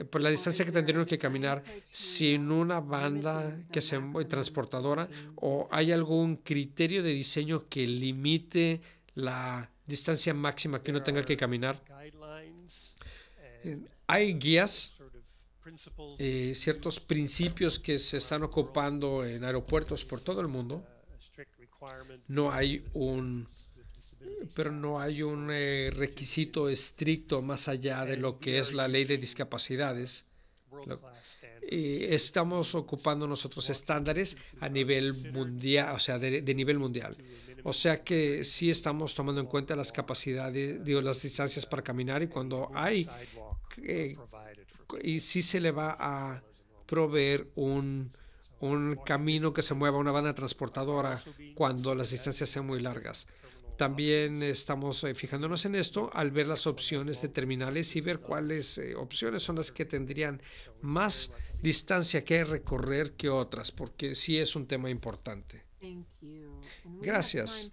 por la distancia que tendrían que caminar sin una banda que sea muy transportadora o hay algún criterio de diseño que limite la distancia máxima que uno tenga que caminar. Eh, hay guías, eh, ciertos principios que se están ocupando en aeropuertos por todo el mundo. Uh, no hay un pero no hay un eh, requisito estricto más allá de lo que es la ley de discapacidades. estamos ocupando nosotros estándares a nivel mundial, o sea, de, nivel mundial. O sea que sí estamos tomando en cuenta las capacidades, digo, las distancias para caminar y cuando hay, eh, y sí se le va a proveer un, un camino que se mueva, una banda transportadora cuando las distancias sean muy largas. También estamos eh, fijándonos en esto al ver las opciones de terminales y ver cuáles eh, opciones son las que tendrían más distancia que recorrer que otras, porque sí es un tema importante. Gracias.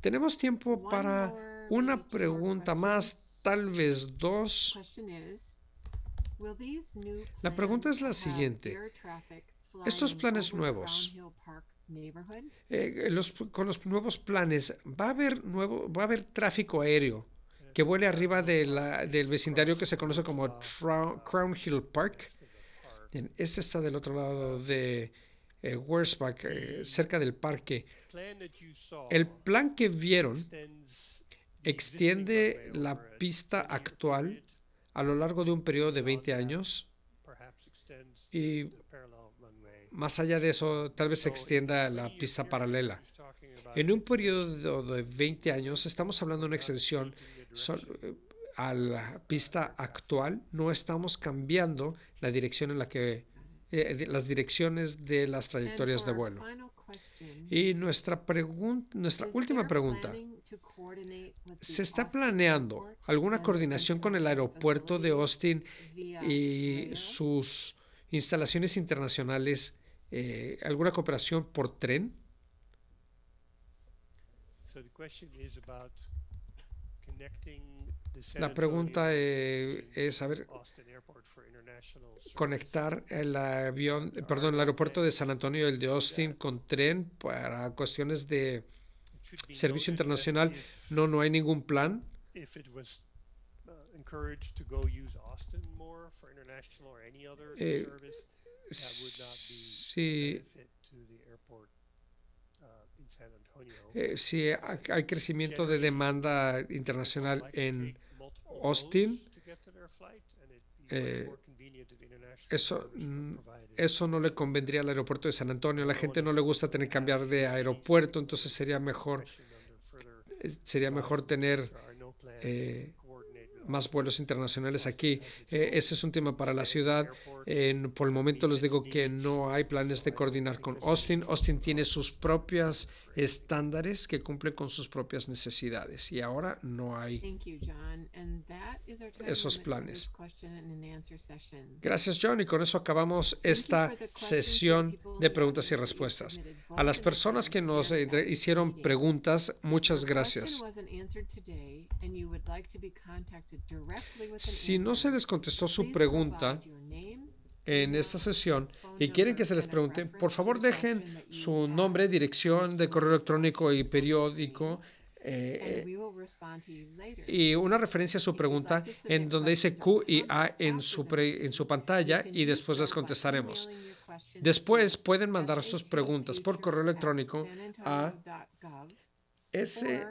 Tenemos tiempo para una pregunta más, tal vez dos. La pregunta es la siguiente. ¿Estos planes nuevos eh, con los nuevos planes, va a haber nuevo, va a haber tráfico aéreo que vuele arriba de del vecindario que se conoce como Crown Hill Park. este está del otro lado de eh, eh, cerca del parque. El plan que vieron extiende la pista actual a lo largo de un periodo de 20 años y más allá de eso, tal vez se extienda la pista paralela. En un periodo de 20 años estamos hablando de una extensión eh, a la pista actual. No estamos cambiando la dirección en la que eh, las direcciones de las trayectorias de vuelo. Y nuestra, nuestra última pregunta, ¿se está planeando alguna coordinación con el aeropuerto de Austin y sus instalaciones internacionales eh, alguna cooperación por tren? La pregunta eh, es saber conectar el avión, perdón, el aeropuerto de San Antonio el de Austin con tren para cuestiones de servicio internacional. No, no hay ningún plan si, si uh, eh, hay crecimiento de demanda internacional en Austin, eh, eso, eso no le convendría al aeropuerto de San Antonio. A la gente no le gusta tener que cambiar de aeropuerto, entonces sería mejor, sería mejor tener más vuelos internacionales aquí. Eh, ese es un tema para la ciudad. por el momento les digo que no hay planes de coordinar con Austin. Austin tiene sus propias estándares que cumplen con sus propias necesidades y ahora no hay esos planes. Gracias John y con eso acabamos esta sesión de preguntas y respuestas. A las personas que nos hicieron preguntas, muchas gracias. Si no se les contestó su pregunta, en esta sesión y quieren que se les pregunte, por favor dejen su nombre, dirección de correo electrónico y periódico eh, eh, y una referencia a su pregunta en donde dice Q y A en su, en su pantalla y después les contestaremos. Después pueden mandar sus preguntas por correo electrónico a S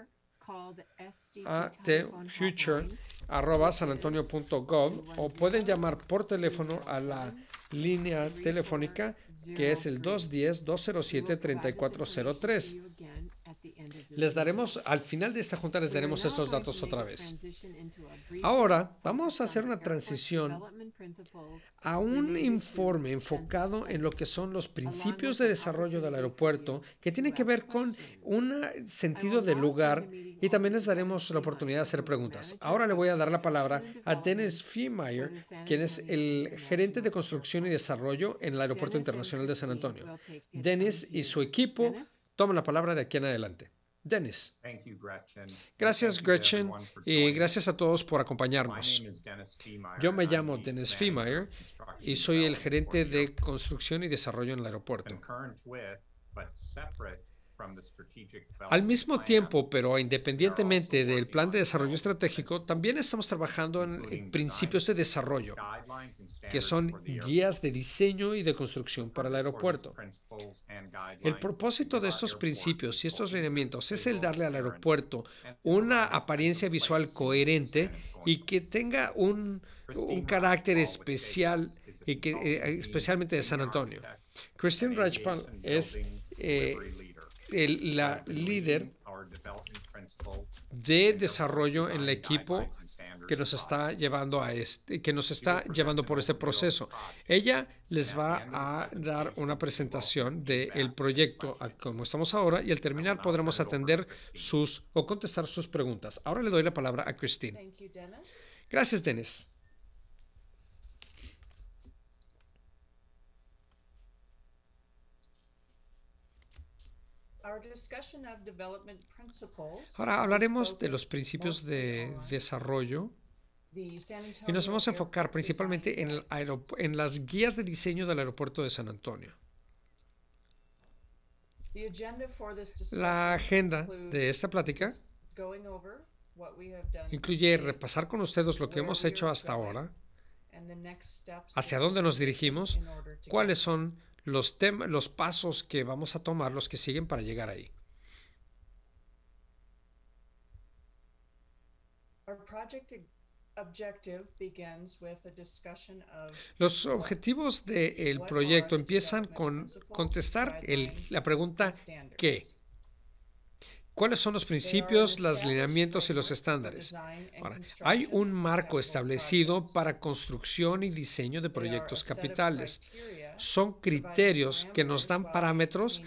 o pueden llamar por teléfono a la línea telefónica que es el 210-207-3403. Les daremos, al final de esta junta les daremos esos datos otra vez. Ahora vamos a hacer una transición a un informe enfocado en lo que son los principios de desarrollo del aeropuerto que tiene que ver con un sentido de lugar y también les daremos la oportunidad de hacer preguntas. Ahora le voy a dar la palabra a Dennis Feemeyer quien es el gerente de construcción y desarrollo en el Aeropuerto Internacional de San Antonio. Dennis y su equipo Toma la palabra de aquí en adelante. Dennis. Gracias, Gretchen, y gracias a todos por acompañarnos. Yo me llamo Dennis Fiemeyer y soy el gerente de construcción y desarrollo en el aeropuerto. Al mismo tiempo, pero independientemente del plan de desarrollo estratégico, también estamos trabajando en principios de desarrollo, que son guías de diseño y de construcción para el aeropuerto. El propósito de estos principios y estos lineamientos es el darle al aeropuerto una apariencia visual coherente y que tenga un, carácter especial, y que, eh, especialmente de San Antonio. Christine es la líder de desarrollo en el equipo que nos está llevando a este, que nos está llevando por este proceso. Ella les va a dar una presentación del proyecto como estamos ahora y al terminar podremos atender sus o contestar sus preguntas. Ahora le doy la palabra a Christine. Gracias, Dennis. Ahora hablaremos de los principios de desarrollo y nos vamos a enfocar principalmente en, en las guías de diseño del aeropuerto de San Antonio. La agenda de esta plática incluye repasar con ustedes lo que hemos hecho hasta ahora, hacia dónde nos dirigimos, cuáles son los, los pasos que vamos a tomar, los que siguen para llegar ahí. Los objetivos del proyecto empiezan con contestar la pregunta ¿qué? ¿Cuáles son los principios, los lineamientos y los estándares? hay un marco establecido para construcción y diseño de proyectos capitales son criterios que nos dan parámetros,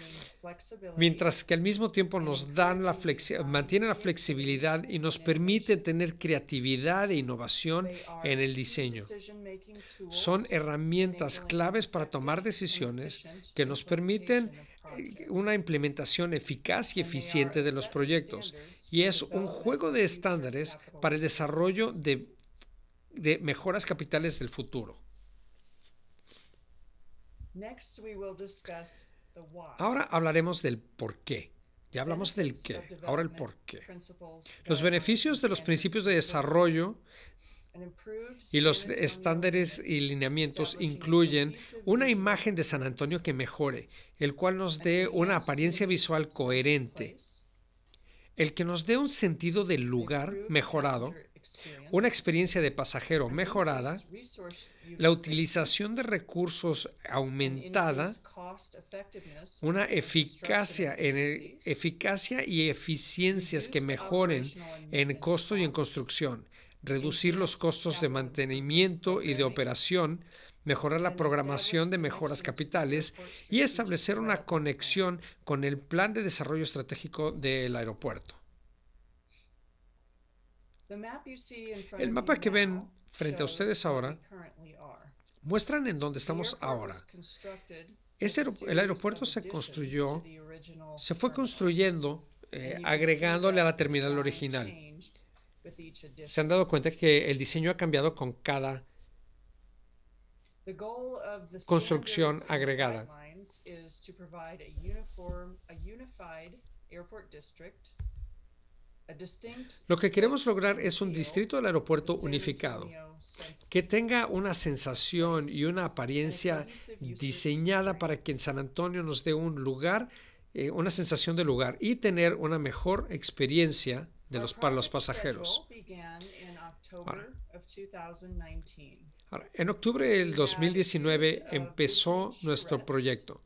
mientras que al mismo tiempo nos dan la mantienen la flexibilidad y nos permite tener creatividad e innovación en el diseño. Son herramientas claves para tomar decisiones que nos permiten eh, una implementación eficaz y eficiente de los proyectos y es un juego de estándares para el desarrollo de mejoras capitales del futuro. Ahora hablaremos del por qué. Ya hablamos del qué, ahora el por qué. Los beneficios de los principios de desarrollo y los estándares y lineamientos incluyen una imagen de San Antonio que mejore, el cual nos dé una apariencia visual coherente, el que nos dé un sentido del lugar mejorado una experiencia de pasajero mejorada, la utilización de recursos aumentada, una eficacia, en eficacia y eficiencias que mejoren en costo y en construcción, reducir los costos de mantenimiento y de operación, mejorar la programación de mejoras capitales y establecer una conexión con el plan de desarrollo estratégico del aeropuerto. El mapa que ven frente a ustedes ahora muestran en dónde estamos ahora. Este el aeropuerto se construyó, se fue construyendo eh, agregándole a la terminal original. Se han dado cuenta que el diseño ha cambiado con cada construcción agregada. Lo que queremos lograr es un e distrito del aeropuerto e unificado e que tenga una sensación y una apariencia diseñada para que en San Antonio nos dé un lugar, eh, una sensación de lugar y tener una mejor experiencia de los, para los pasajeros. en octubre del 2019 empezó nuestro proyecto.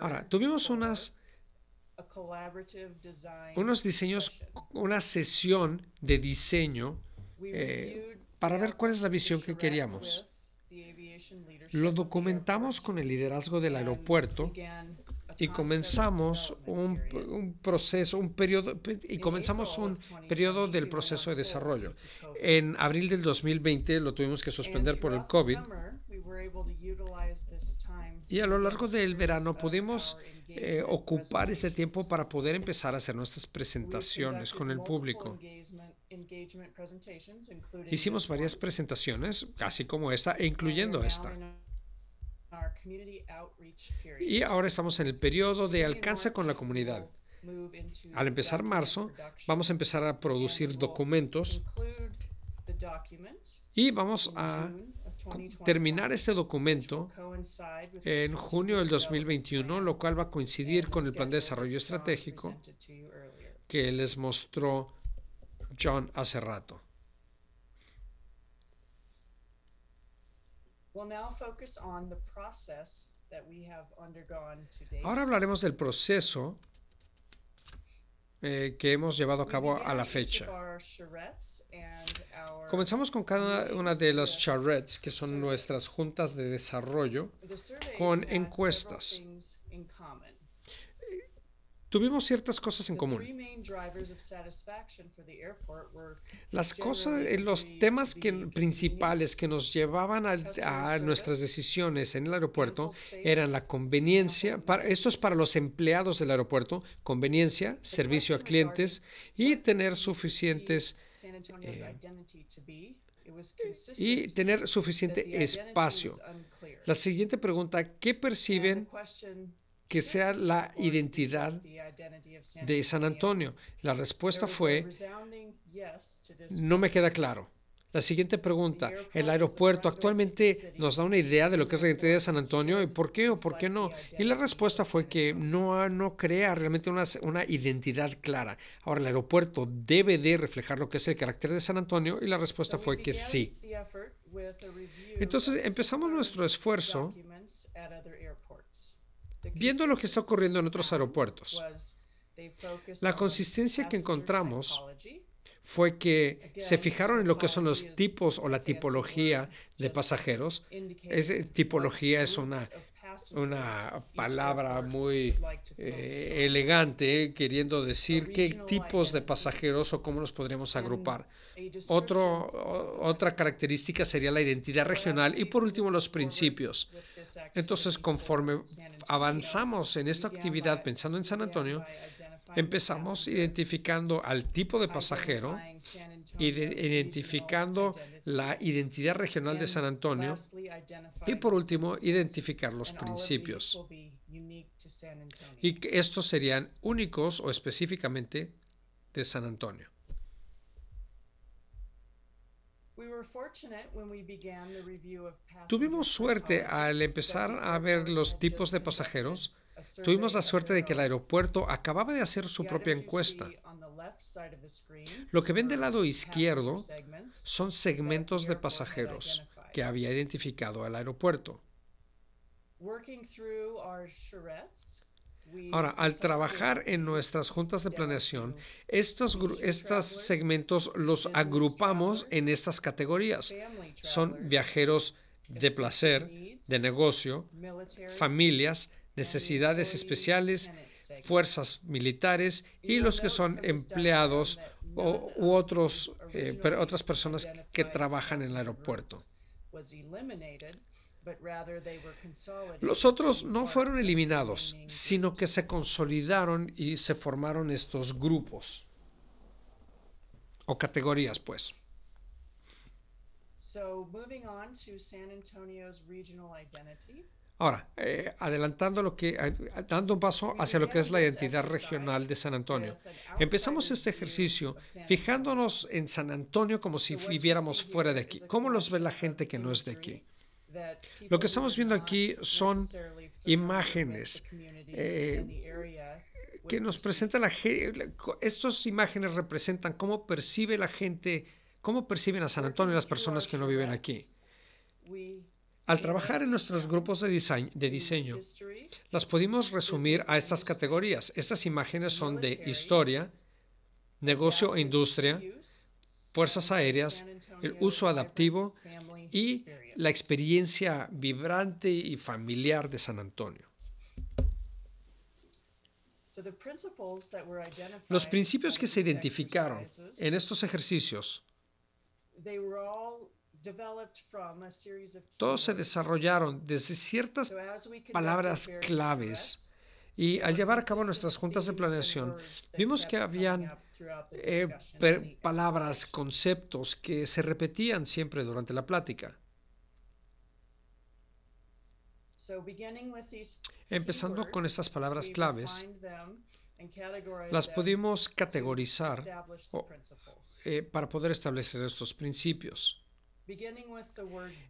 Ahora, tuvimos unas unos diseños, una sesión de diseño eh, para ver cuál es la visión que queríamos. Lo documentamos con el liderazgo del aeropuerto y comenzamos un, un, proceso, un periodo, y comenzamos un periodo del proceso de desarrollo. En abril del 2020 lo tuvimos que suspender por el COVID. Y a lo largo del verano pudimos eh, ocupar ese tiempo para poder empezar a hacer nuestras presentaciones con el público. Hicimos varias presentaciones, así como esta, e incluyendo esta. Y ahora estamos en el periodo de alcance con la comunidad. Al empezar marzo, vamos a empezar a producir documentos y vamos a terminar este documento en junio del 2021, lo cual va a coincidir con el plan de desarrollo estratégico que les mostró John hace rato. Ahora hablaremos del proceso eh, que hemos llevado a cabo a la fecha. Comenzamos con cada una de las charrettes, que son nuestras juntas de desarrollo, con encuestas. Tuvimos ciertas cosas en común. Las cosas, eh, los temas que, principales que nos llevaban a, nuestras decisiones en el aeropuerto eran la conveniencia, esto es para los empleados del aeropuerto, conveniencia, servicio a clientes y tener suficientes... Eh, y tener suficiente espacio. La siguiente pregunta, ¿qué perciben que sea la identidad de San Antonio? La respuesta fue, no me queda claro. La siguiente pregunta, el aeropuerto actualmente nos da una idea de lo que es la identidad de San Antonio y por qué o por qué no. Y la respuesta fue que no, no crea realmente una, una identidad clara. Ahora, el aeropuerto debe de reflejar lo que es el carácter de San Antonio y la respuesta fue que sí. Entonces empezamos nuestro esfuerzo Viendo lo que está ocurriendo en otros aeropuertos, la consistencia que encontramos fue que se fijaron en lo que son los tipos o la tipología de pasajeros. Es, tipología es una, palabra muy eh, elegante, queriendo decir qué tipos de pasajeros o cómo los podríamos agrupar otra característica sería la identidad regional y por último los principios. Entonces, conforme avanzamos en esta actividad pensando en San Antonio, Empezamos identificando al tipo de pasajero, identificando la identidad regional de San Antonio y por último, identificar los principios. Y estos serían únicos o específicamente de San Antonio. Tuvimos suerte al empezar a ver los tipos de pasajeros. Tuvimos la suerte de que el aeropuerto acababa de hacer su propia encuesta. Lo que ven del lado izquierdo son segmentos de pasajeros que había identificado el aeropuerto. Ahora, al trabajar en nuestras juntas de planeación, estos, segmentos los agrupamos en estas categorías. Son viajeros de placer, de negocio, familias, necesidades especiales, fuerzas militares y los que son empleados o, u otros, eh, otras personas que trabajan en el aeropuerto. Los otros no fueron eliminados, sino que se consolidaron y se formaron estos grupos o categorías, pues. Ahora, eh, adelantando lo que, eh, dando un paso hacia lo que es la identidad regional de San Antonio. Empezamos este ejercicio fijándonos en San Antonio como si viviéramos fuera de aquí. ¿Cómo los ve la gente que no es de aquí? Lo que estamos viendo aquí son imágenes eh, que nos presenta la gente. Estas imágenes representan cómo percibe la gente, cómo perciben a San Antonio las personas que no viven aquí. Al trabajar en nuestros grupos de diseño, de diseño, las pudimos resumir a estas categorías. Estas imágenes son de historia, negocio e industria, fuerzas aéreas, el uso adaptivo y la experiencia vibrante y familiar de San Antonio. Los principios que se identificaron en estos ejercicios todos se desarrollaron desde ciertas palabras claves y al llevar a cabo nuestras juntas de planeación, vimos que habían eh, palabras, conceptos que se repetían siempre durante la plática. Empezando con estas palabras claves, las pudimos categorizar eh, para poder establecer estos principios.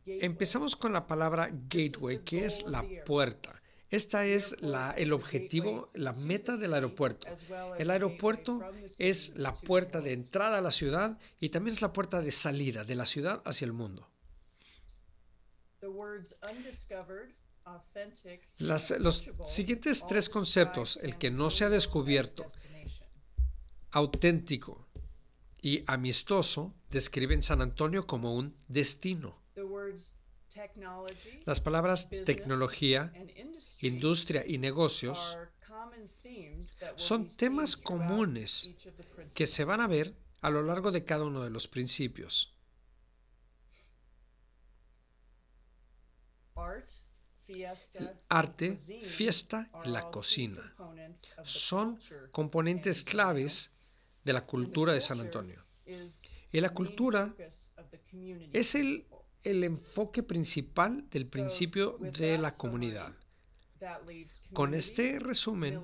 Empezamos con la palabra gateway, que es la puerta. Esta es el objetivo, la meta del aeropuerto. El aeropuerto es la puerta de entrada a la ciudad y también es la puerta de salida de la ciudad hacia el mundo. los siguientes tres conceptos, el que no se ha descubierto, auténtico y amistoso, describen San Antonio como un destino. Las palabras tecnología, industria y negocios son temas comunes que se van a ver a lo largo de cada uno de los principios. Arte, fiesta y la cocina son componentes claves de la cultura de San Antonio. Y la cultura es el el enfoque principal del principio de la comunidad. Con este resumen,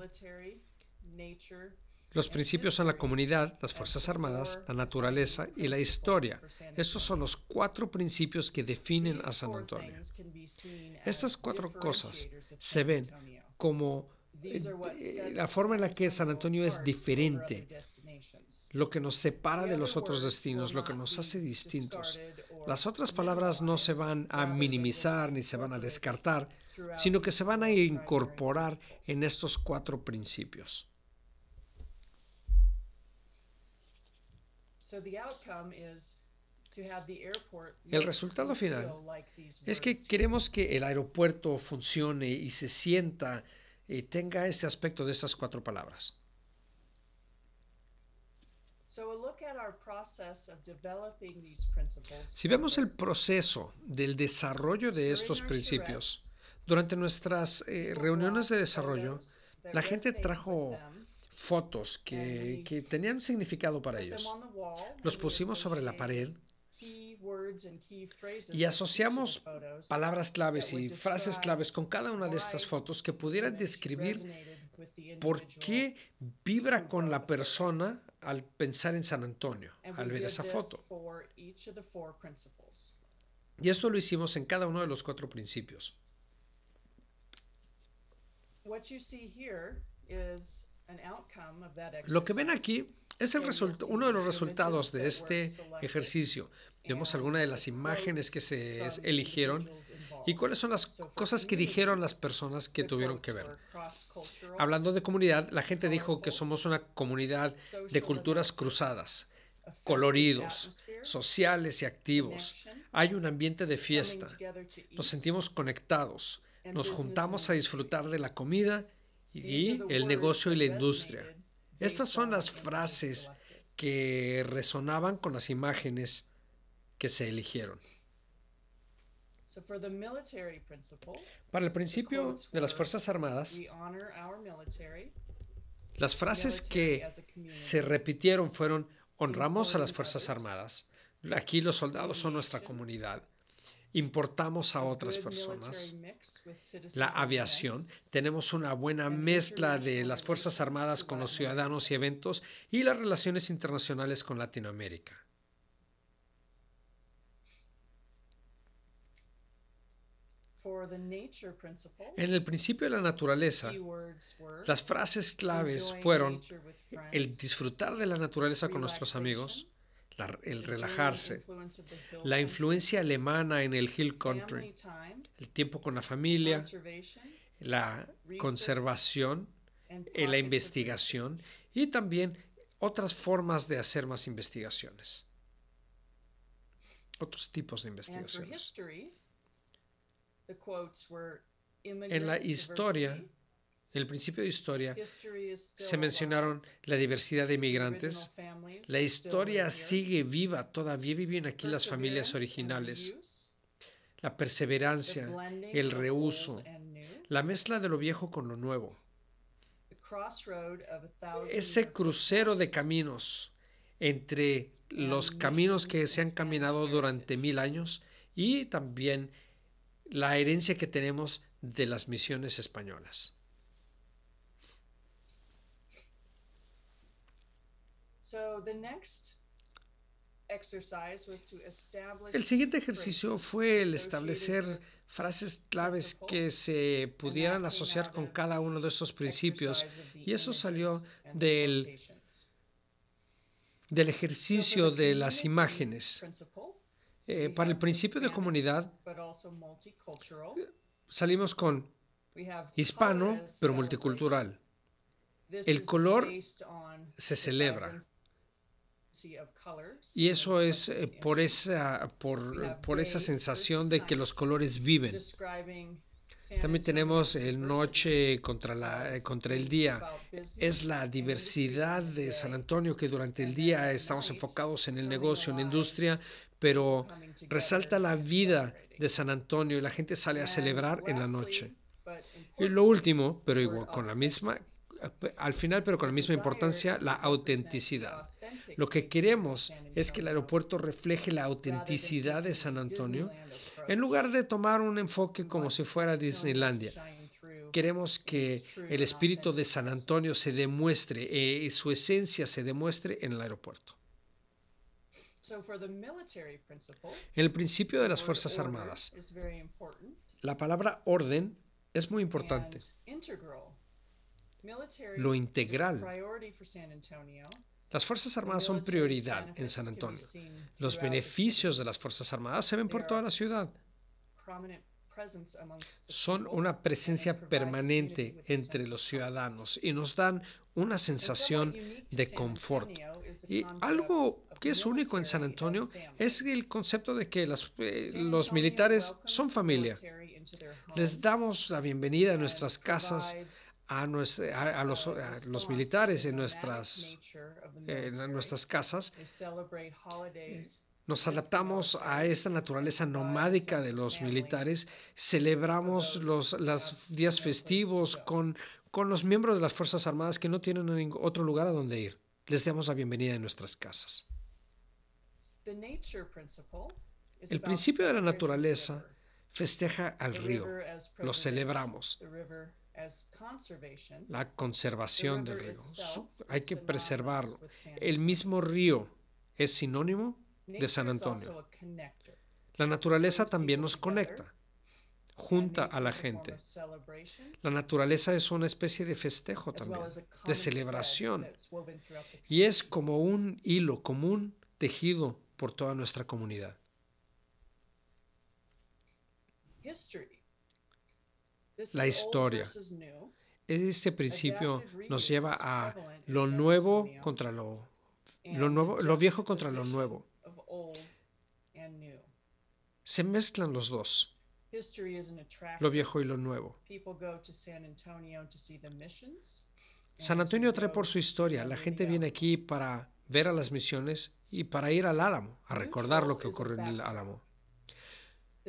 los principios son la comunidad, las Fuerzas Armadas, la naturaleza y la historia. Estos son los cuatro principios que definen a San Antonio. Estas cuatro cosas se ven como eh, la forma en la que San Antonio es diferente, lo que nos separa de los otros destinos, lo que nos hace distintos. Las otras palabras no se van a minimizar ni se van a descartar, sino que se van a incorporar en estos cuatro principios. El resultado final es que queremos que el aeropuerto funcione y se sienta y tenga este aspecto de estas cuatro palabras. Si vemos el proceso del desarrollo de estos principios, durante nuestras eh, reuniones de desarrollo, la gente trajo fotos que, que tenían significado para ellos. Los pusimos sobre la pared y asociamos palabras claves y frases claves con cada una de estas fotos que pudieran describir por qué vibra con la persona al pensar en San Antonio, al ver esa foto. Y esto lo hicimos en cada uno de los cuatro principios. Lo que ven aquí es uno de los resultados de este ejercicio. Vemos algunas de las imágenes que se eligieron y cuáles son las cosas que dijeron las personas que tuvieron que ver. Hablando de comunidad, la gente dijo que somos una comunidad de culturas cruzadas, coloridos, sociales y activos. Hay un ambiente de fiesta. Nos sentimos conectados. Nos juntamos a disfrutar de la comida y el negocio y la industria. Estas son las frases que resonaban con las imágenes que se eligieron. Para el principio de las Fuerzas Armadas, las frases que se repitieron fueron honramos a las Fuerzas Armadas, aquí los soldados son nuestra comunidad, importamos a otras personas. La aviación, tenemos una buena mezcla de las Fuerzas Armadas con los ciudadanos y eventos y las relaciones internacionales con Latinoamérica. En el principio de la naturaleza, las frases claves fueron el disfrutar de la naturaleza con nuestros amigos, el relajarse, la influencia alemana en el Hill Country, el tiempo con la familia, la conservación, la investigación y también otras formas de hacer más investigaciones, otros tipos de investigaciones. En la historia, en el principio de historia se mencionaron la diversidad de inmigrantes. La historia sigue viva, todavía viven aquí las familias originales. La perseverancia, el reuso, la mezcla de lo viejo con lo nuevo. Ese crucero de caminos entre los caminos que se han caminado durante mil años y también la herencia que tenemos de las misiones españolas. El siguiente ejercicio fue el establecer frases claves que se pudieran asociar con cada uno de esos principios y eso salió del, del ejercicio de las imágenes. Eh, para el principio de comunidad eh, salimos con hispano pero multicultural. El color se celebra. Y eso es eh, por esa, por, esa sensación de que los colores viven. También tenemos el noche contra, la, eh, contra el día. Es la diversidad de San Antonio que durante el día estamos enfocados en el negocio, en la industria, pero resalta la vida de San Antonio y la gente sale a celebrar en la noche. Y lo último, pero igual, con la misma, eh, al final, pero con la misma importancia, la autenticidad. Lo que queremos es que el aeropuerto refleje la autenticidad de San Antonio en lugar de tomar un enfoque como si fuera Disneylandia. Queremos que el espíritu de San Antonio se demuestre, y eh, su esencia se demuestre en el aeropuerto. El principio de las Fuerzas Armadas. La palabra orden es muy importante. Lo integral las Fuerzas Armadas son prioridad en San Antonio. Los beneficios de las Fuerzas Armadas se ven por toda la ciudad. Son una presencia permanente entre los ciudadanos y nos dan una sensación de confort. Y algo que es único en San Antonio es el concepto de que eh, los militares son familia. Les damos la bienvenida a nuestras casas, a, a, los, militares en nuestras, eh, en nuestras casas. Eh, nos adaptamos a esta naturaleza nomádica de los militares, celebramos los días festivos con, con los miembros de las Fuerzas Armadas que no tienen otro lugar a donde ir. Les damos la bienvenida en nuestras casas. El principio de la naturaleza festeja al río, lo celebramos la conservación del río. Hay que preservarlo. El mismo río es sinónimo de San Antonio. La naturaleza también nos conecta, junta a la gente. La naturaleza es una especie de festejo también, de celebración. Y es como un hilo común tejido por toda nuestra comunidad la historia. Este principio nos lleva a lo nuevo contra lo, lo, nuevo, lo viejo contra lo nuevo. Se mezclan los dos, lo viejo y lo nuevo. San Antonio trae por su historia. La gente viene aquí para ver a las misiones y para ir al Álamo, a recordar lo que ocurrió en el Álamo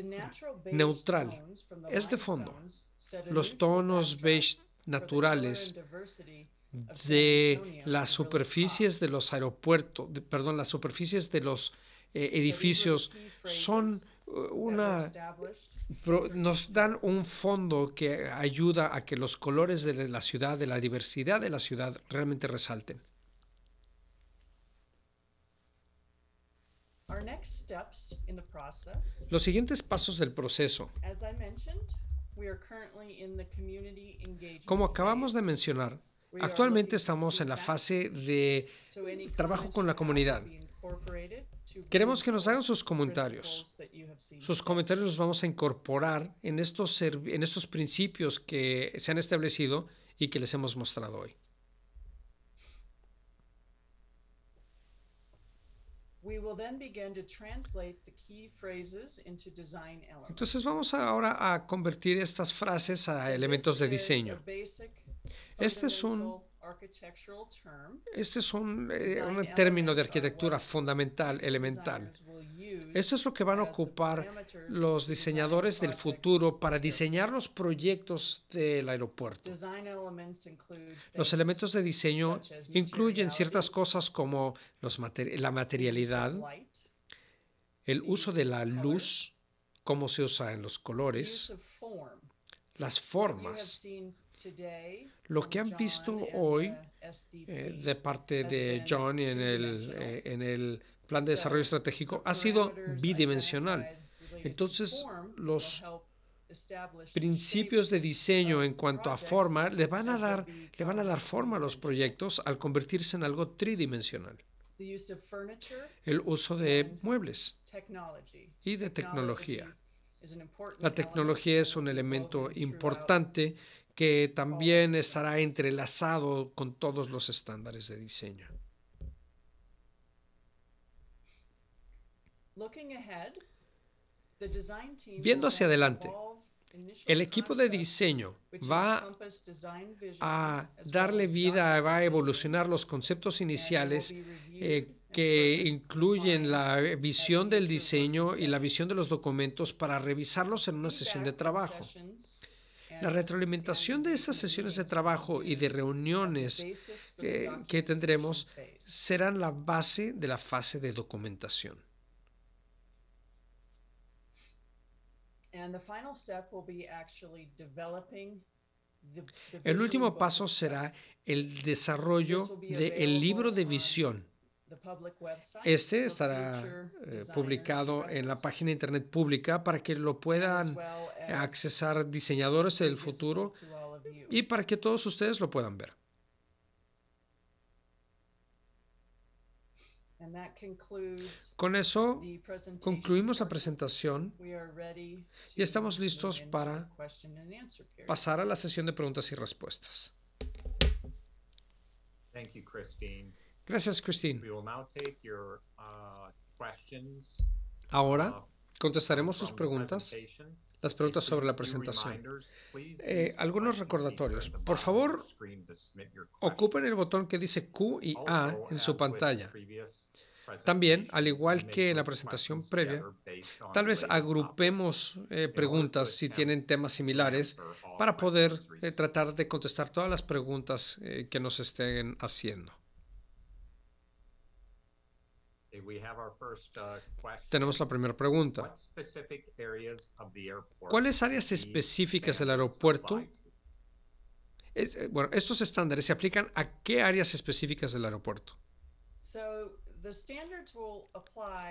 neutral. Este fondo. Los tonos beige naturales de las superficies de los aeropuertos, perdón, las superficies de los eh, edificios son eh, una nos dan un fondo que ayuda a que los colores de la ciudad, de la diversidad de la ciudad realmente resalten. Los siguientes pasos del proceso. Como acabamos de mencionar, actualmente estamos en la fase de trabajo con la comunidad. Queremos que nos hagan sus comentarios. Sus comentarios los vamos a incorporar en estos, en estos principios que se han establecido y que les hemos mostrado hoy. Entonces vamos ahora a convertir estas frases a elementos de diseño. Este es un este es un, eh, término de arquitectura fundamental, elemental. Esto es lo que van a ocupar los diseñadores del futuro para diseñar los proyectos del aeropuerto. Los elementos de diseño incluyen ciertas cosas como los la materialidad, el uso de la luz, cómo se usa en los colores, las formas. Lo que han visto hoy eh, de parte de John en el, eh, en el plan de desarrollo estratégico ha sido bidimensional. Entonces, los principios de diseño en cuanto a forma le van a dar, le van a dar forma a los proyectos al convertirse en algo tridimensional. El uso de muebles y de tecnología. La tecnología es un elemento importante que también estará entrelazado con todos los estándares de diseño. Viendo hacia adelante, el equipo de diseño va a darle vida, va a evolucionar los conceptos iniciales eh, que incluyen la visión del diseño y la visión de los documentos para revisarlos en una sesión de trabajo. La retroalimentación de estas sesiones de trabajo y de reuniones eh, que tendremos serán la base de la fase de documentación. El último paso será el desarrollo del libro de visión este estará eh, publicado en la página internet pública para que lo puedan accesar diseñadores del futuro y para que todos ustedes lo puedan ver. Con eso concluimos la presentación y estamos listos para pasar a la sesión de preguntas y respuestas. Gracias, Christine. Uh, Ahora uh, contestaremos sus preguntas, las preguntas sobre la presentación. Eh, algunos recordatorios. Por favor, ocupen el botón que dice Q y A en su pantalla. También, al igual que en la presentación previa, tal vez agrupemos eh, preguntas si tienen temas similares para poder eh, tratar de contestar todas las preguntas que nos estén haciendo. Uh, Tenemos la primera pregunta. ¿Cuáles áreas específicas del aeropuerto? Eh, bueno, estos estándares se aplican a qué áreas específicas del aeropuerto.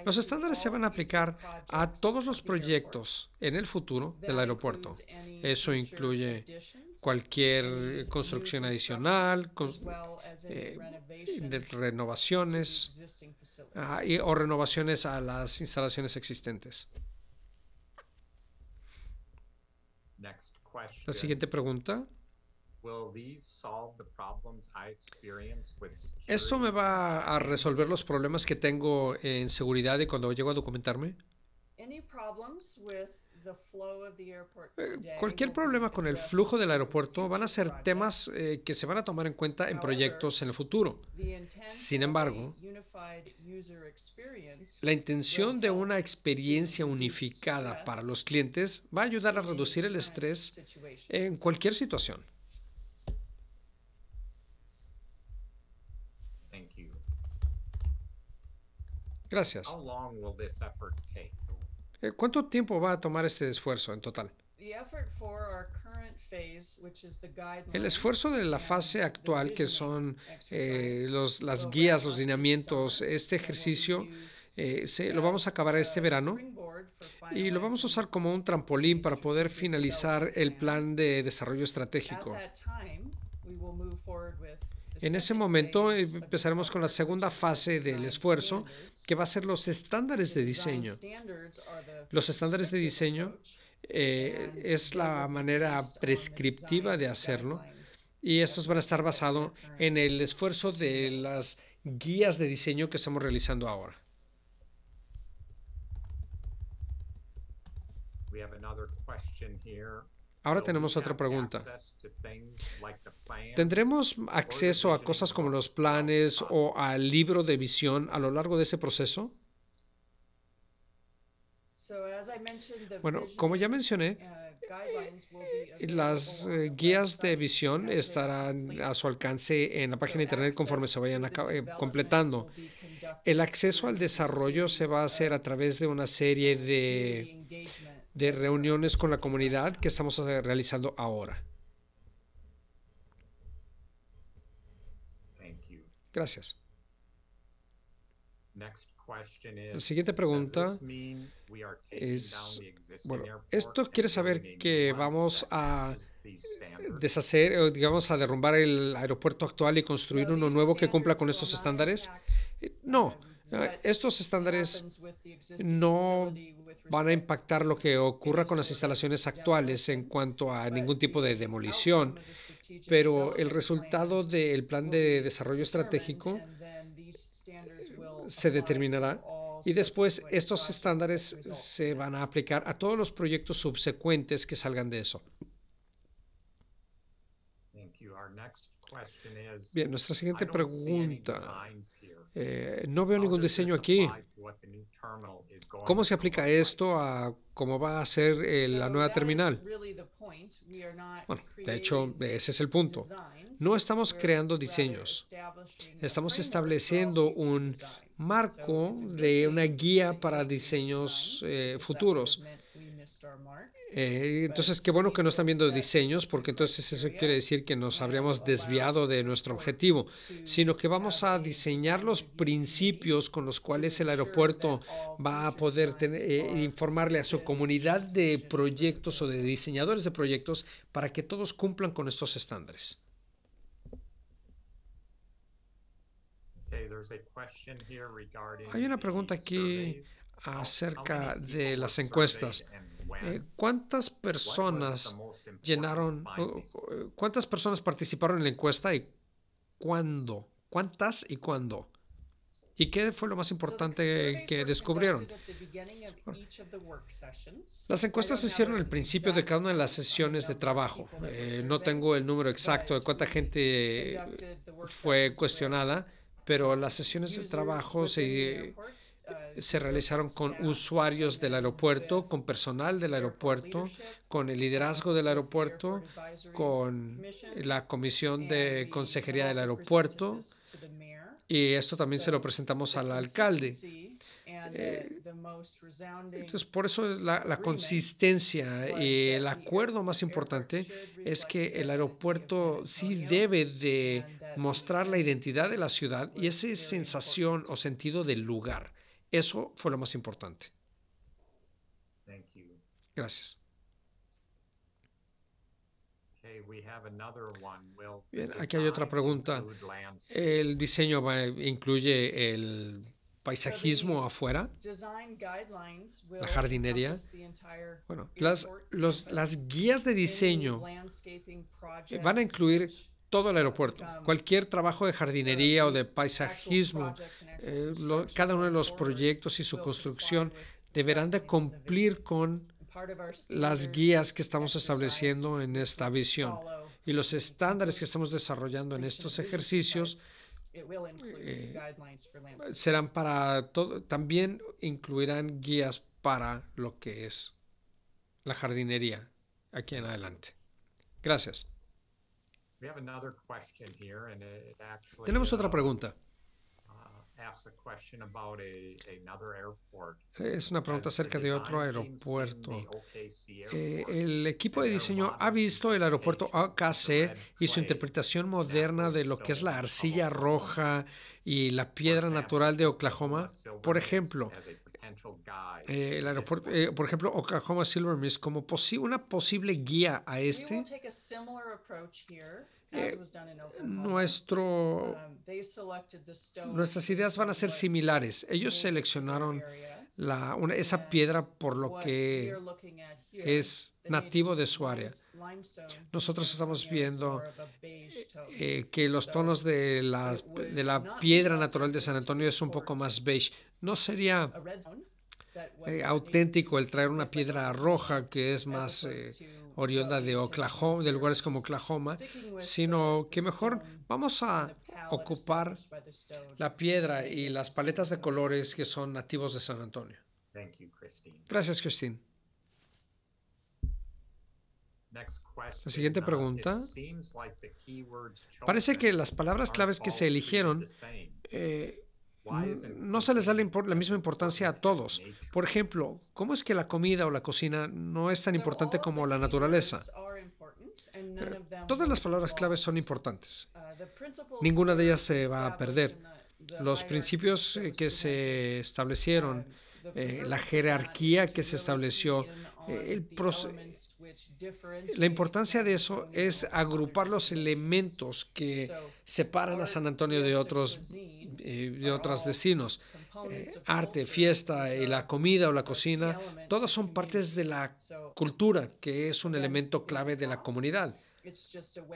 Los estándares se van a aplicar a todos los proyectos en el futuro del aeropuerto. Eso incluye cualquier construcción adicional, eh, de renovaciones ah, o renovaciones a las instalaciones existentes. La siguiente pregunta. ¿Esto me va a resolver los problemas que tengo en seguridad y cuando llego a documentarme? Eh, cualquier problema con el flujo del aeropuerto van a ser temas eh, que se van a tomar en cuenta en proyectos en el futuro. Sin embargo, la intención de una experiencia unificada para los clientes va a ayudar a reducir el estrés en cualquier situación. Gracias. Eh, ¿Cuánto tiempo va a tomar este esfuerzo en total? El esfuerzo de la fase actual, que son eh, las guías, los lineamientos, este ejercicio, eh, lo vamos a acabar este verano y lo vamos a usar como un trampolín para poder finalizar el plan de desarrollo estratégico. En ese momento eh, empezaremos con la segunda fase del esfuerzo, que va a ser los estándares de diseño. Los estándares de diseño eh, es la manera prescriptiva de hacerlo y estos van a estar basados en el esfuerzo de las guías de diseño que estamos realizando ahora. Ahora tenemos otra pregunta. ¿Tendremos acceso a cosas como los planes o al libro de visión a lo largo de ese proceso? Bueno, como ya mencioné, uh, las eh, guías de visión estarán a su alcance en la página de internet conforme se vayan eh, completando. El acceso al desarrollo se va a hacer a través de una serie de de reuniones con la comunidad que estamos eh, realizando ahora. Gracias. La siguiente pregunta es, bueno, esto quiere saber que vamos a deshacer, digamos, a derrumbar el aeropuerto actual y construir uno nuevo que cumpla con estos estándares. No, Ah, estos estándares no van a impactar lo que ocurra con las instalaciones actuales en cuanto a ningún tipo de demolición, pero el resultado del plan de desarrollo estratégico eh, se determinará y después estos estándares se van a aplicar a todos los proyectos subsecuentes que salgan de eso. Bien, nuestra siguiente pregunta eh, no veo oh, ningún diseño aquí. ¿Cómo se aplica esto a cómo va a ser la nueva terminal? Bueno, de hecho, ese es el punto. No estamos creando diseños. Estamos estableciendo un marco de una guía para diseños eh, futuros. Eh, entonces, qué bueno que no están viendo diseños, porque entonces eso quiere decir que nos habríamos desviado de nuestro objetivo, sino que vamos a diseñar los principios con los cuales el aeropuerto va a poder tener, eh, informarle a su comunidad de proyectos o de diseñadores de proyectos para que todos cumplan con estos estándares. Hay una pregunta aquí acerca de las encuestas. Eh, ¿Cuántas personas llenaron, eh, cuántas personas participaron en la encuesta y cuándo? ¿Cuántas y cuándo? ¿Y qué fue lo más importante que descubrieron? las encuestas se hicieron al principio de cada una de las sesiones de trabajo. Eh, no tengo el número exacto de cuánta gente fue cuestionada pero las sesiones de trabajo se, se realizaron con usuarios del aeropuerto, con personal del aeropuerto, con el liderazgo del aeropuerto, con la comisión de consejería del aeropuerto y esto también se lo presentamos al alcalde. Eh, entonces, por eso es la, consistencia. y el acuerdo más importante es que el aeropuerto sí debe de mostrar la identidad de la ciudad y esa sensación o sentido del lugar. Eso fue lo más importante. Gracias. Bien, aquí hay otra pregunta. ¿El diseño incluye el paisajismo afuera, la jardinería. Bueno, las, las guías de diseño eh, van a incluir todo el aeropuerto. Um, cualquier trabajo de jardinería o de paisajismo, eh, cada uno de los proyectos y su construcción deberán de cumplir con las guías que estamos estableciendo en esta visión y los estándares que estamos desarrollando en estos ejercicios eh, serán para todo, también incluirán guías para lo que es la jardinería aquí en adelante. Gracias. Tenemos otra pregunta. Es una pregunta acerca de otro aeropuerto. Eh, el equipo de diseño ha visto el aeropuerto OKC y su interpretación moderna de lo que es la arcilla roja y la piedra natural de Oklahoma, por ejemplo, eh, el aeropuerto, eh, por ejemplo, Oklahoma Silver Mist como posible una posible guía a este. Eh, nuestro, um, nuestras ideas van a ser similares. Ellos seleccionaron la, esa piedra por lo que es nativo de su área. Nosotros estamos viendo eh, eh, que los tonos de la, de la piedra natural de San Antonio es un poco más beige. No sería eh, auténtico el traer una piedra roja que es más oriunda de Oklahoma, de lugares como Oklahoma, sino que mejor vamos a ocupar la piedra y las paletas de colores que son nativos de San Antonio. Gracias, Christine. La siguiente uh, pregunta. Parece que las palabras claves que se eligieron eh, no se les da la, misma importancia a todos. Por ejemplo, ¿cómo es que la comida o la cocina no es tan importante como la naturaleza? todas las palabras claves son importantes. Uh, Ninguna de ellas se va a perder. Los principios que se establecieron, um, eh, la jerarquía que se estableció, la importancia de eso es agrupar los elementos que separan a San Antonio de otros, eh, de otros destinos. Eh, arte, fiesta eh, la comida o la cocina, todas son partes de la cultura, que es un elemento clave de la comunidad.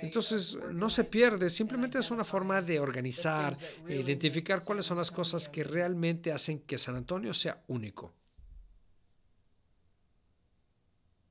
Entonces, no se pierde, simplemente es una forma de organizar, e identificar cuáles son las cosas que realmente hacen que San Antonio sea único.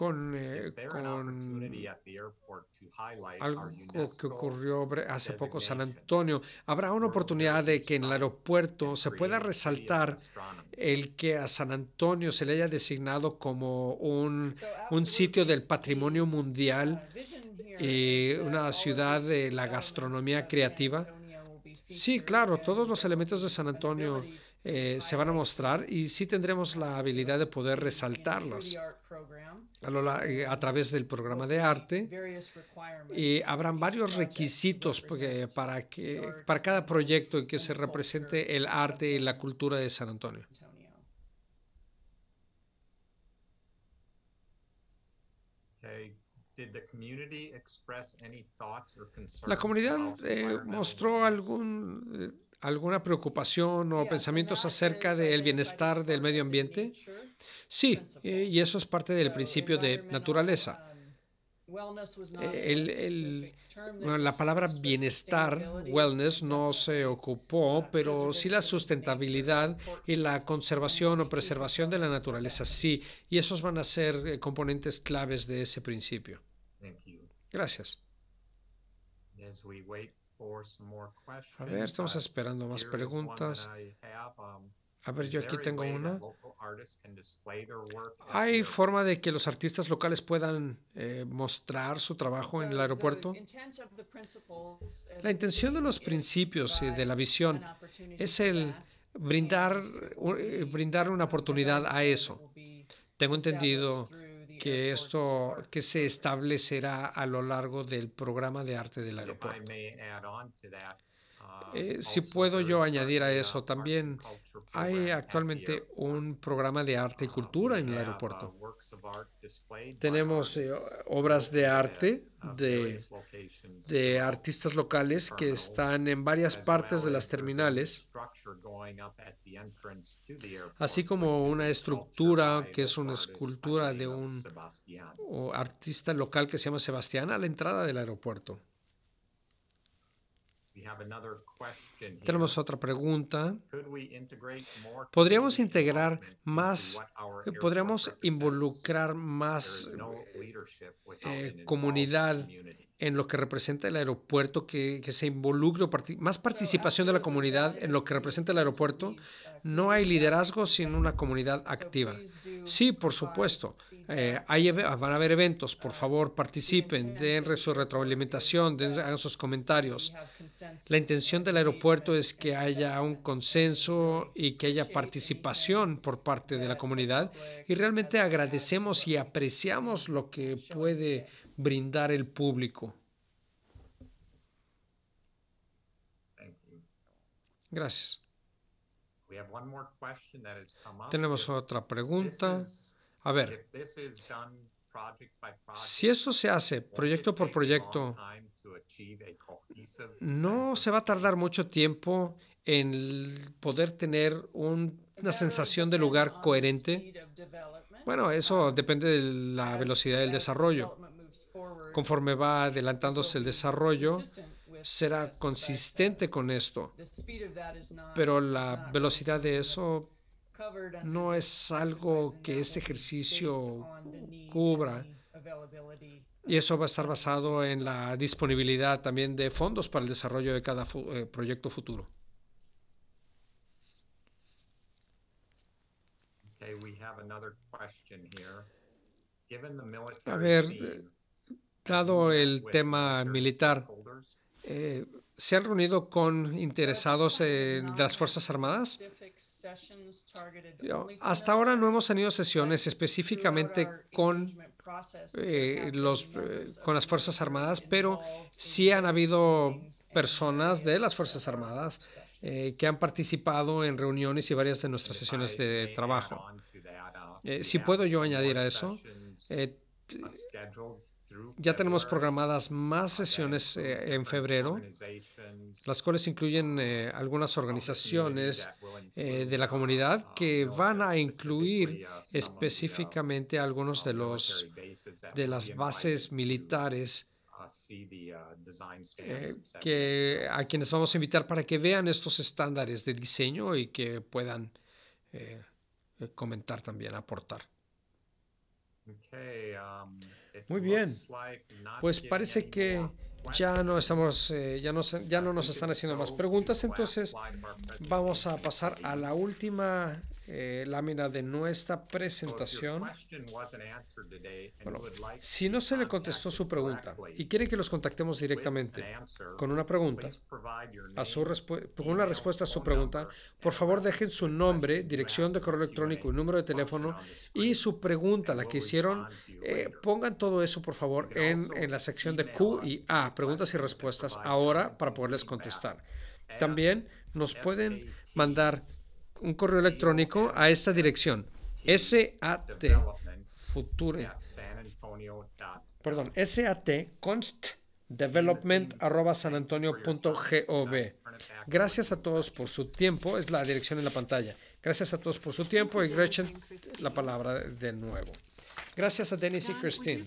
con, algo que ocurrió hace poco San Antonio. ¿Habrá una oportunidad de que en el aeropuerto se pueda resaltar el que a San Antonio se le haya designado como un, sitio del patrimonio uh, mundial y una ciudad de la gastronomía creativa? Sí, claro, todos los elementos de San Antonio eh, se van a mostrar y sí tendremos la habilidad de poder resaltarlos eh, a, través del programa de arte y habrán varios requisitos para, que, para cada proyecto en que se represente el arte y la cultura de San Antonio. ¿La comunidad eh, mostró algún, eh, alguna preocupación o pensamientos acerca del uh, bienestar del medio ambiente? Sí, eh, y eso es parte del principio de naturaleza. la palabra bienestar, wellness, no se ocupó, pero sí la sustentabilidad y la conservación o preservación de la naturaleza, sí. Y esos van a ser eh, componentes claves de ese principio. Gracias. A ver, estamos esperando más preguntas. A ver, yo aquí tengo una. ¿Hay forma de que los artistas locales puedan eh, mostrar su trabajo en el aeropuerto? La intención de los principios y de la visión es el brindar, eh, brindar una oportunidad a eso. Tengo entendido que esto que se establecerá a lo largo del programa de arte del aeropuerto. Eh, si puedo yo añadir a eso también, hay actualmente un programa de arte y uh, cultura en el uh, aeropuerto. Tenemos eh, obras de arte uh, de artistas locales que están en varias partes de las terminales, así como una estructura que es una escultura de un artista local que se llama Sebastián a la entrada del aeropuerto. Tenemos otra pregunta. ¿Podríamos integrar más, podríamos involucrar más eh, comunidad en lo que representa el aeropuerto, que, se involucre más participación de la comunidad en lo que representa el aeropuerto. No hay liderazgo sin una comunidad activa. Sí, por supuesto, eh, hay, van a haber eventos, por favor participen, den su retroalimentación, den, sus comentarios. La intención del aeropuerto es que haya un consenso y que haya participación por parte de la comunidad y realmente agradecemos y apreciamos lo que puede brindar el público. Gracias. Tenemos otra pregunta. A ver, si esto se hace proyecto por proyecto, ¿no se va a tardar mucho tiempo en poder tener una sensación de lugar coherente? Bueno, eso depende de la velocidad del desarrollo conforme va adelantándose el desarrollo, será consistente con esto. Pero la velocidad de eso no es algo que este ejercicio cubra. Y eso va a estar basado en la disponibilidad también de fondos para el desarrollo de cada eh, proyecto futuro. A ver, dado el tema militar, eh, ¿se han reunido con interesados de eh, las Fuerzas Armadas? Hasta ahora no hemos tenido sesiones específicamente con, eh, los, con las Fuerzas Armadas, pero sí han habido personas de las Fuerzas Armadas que han participado en reuniones y varias de nuestras sesiones de trabajo. si puedo yo añadir a eso, ya tenemos programadas más sesiones eh, en febrero, las cuales incluyen eh, algunas organizaciones eh, de la comunidad que van a incluir específicamente algunos de los de las bases militares que a quienes vamos a invitar para que vean estos estándares de diseño y que puedan comentar también, aportar. Um, muy bien. Pues parece que ya no estamos, eh, ya, no, ya no nos están haciendo más preguntas, entonces vamos a pasar a la última eh, lámina de nuestra presentación. si no se le contestó su pregunta y quieren que los contactemos directamente con una pregunta, a su con una respuesta a su pregunta, por favor dejen su nombre, dirección de correo electrónico y número de teléfono y su pregunta, la que hicieron. Eh, pongan todo eso, por favor, en, en la sección de Q y A, preguntas y respuestas, ahora para poderles contestar. También nos pueden mandar un correo electrónico a esta dirección. SAT Future. Perdón, SAT const Development Gov. Gracias a todos por su tiempo. Es la dirección en la pantalla. Gracias a todos por su tiempo y Gretchen, la palabra de nuevo. Gracias a Dennis y Christine.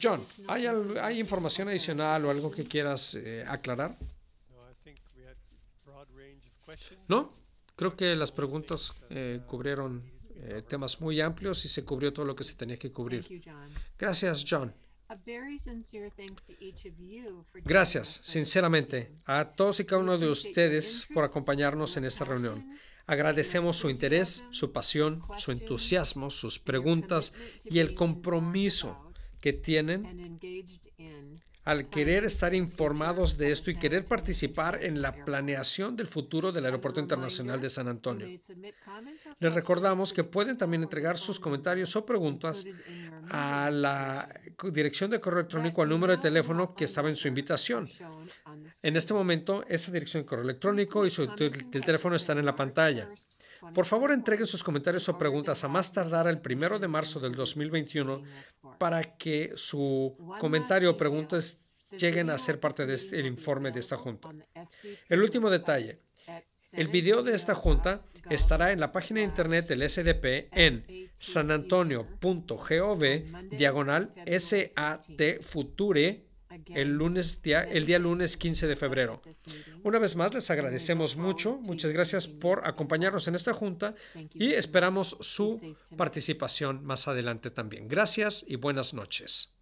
John, ¿hay, información adicional o algo que quieras eh, aclarar? ¿No? Creo que las preguntas eh, cubrieron eh, temas muy amplios y se cubrió todo lo que se tenía que cubrir. Gracias, John. Gracias, sinceramente, a todos y cada uno de ustedes por acompañarnos en esta reunión. Agradecemos su interés, su pasión, su entusiasmo, sus preguntas y el compromiso que tienen al querer estar informados de esto y querer participar en la planeación del futuro del Aeropuerto Internacional de San Antonio. Les recordamos que pueden también entregar sus comentarios o preguntas a la dirección de correo electrónico al número de teléfono que estaba en su invitación. En este momento, esa dirección de correo electrónico y su, teléfono están en la pantalla. Por favor, entreguen sus comentarios o preguntas a más tardar el primero de marzo del 2021 para que su comentario o preguntas lleguen a ser parte del este, informe de esta junta. El último detalle. El video de esta junta estará en la página de internet del SDP en sanantonio.gov diagonal el, lunes día, el día lunes 15 de febrero. Una vez más, les agradecemos mucho. Muchas gracias por acompañarnos en esta junta y esperamos su participación más adelante también. Gracias y buenas noches.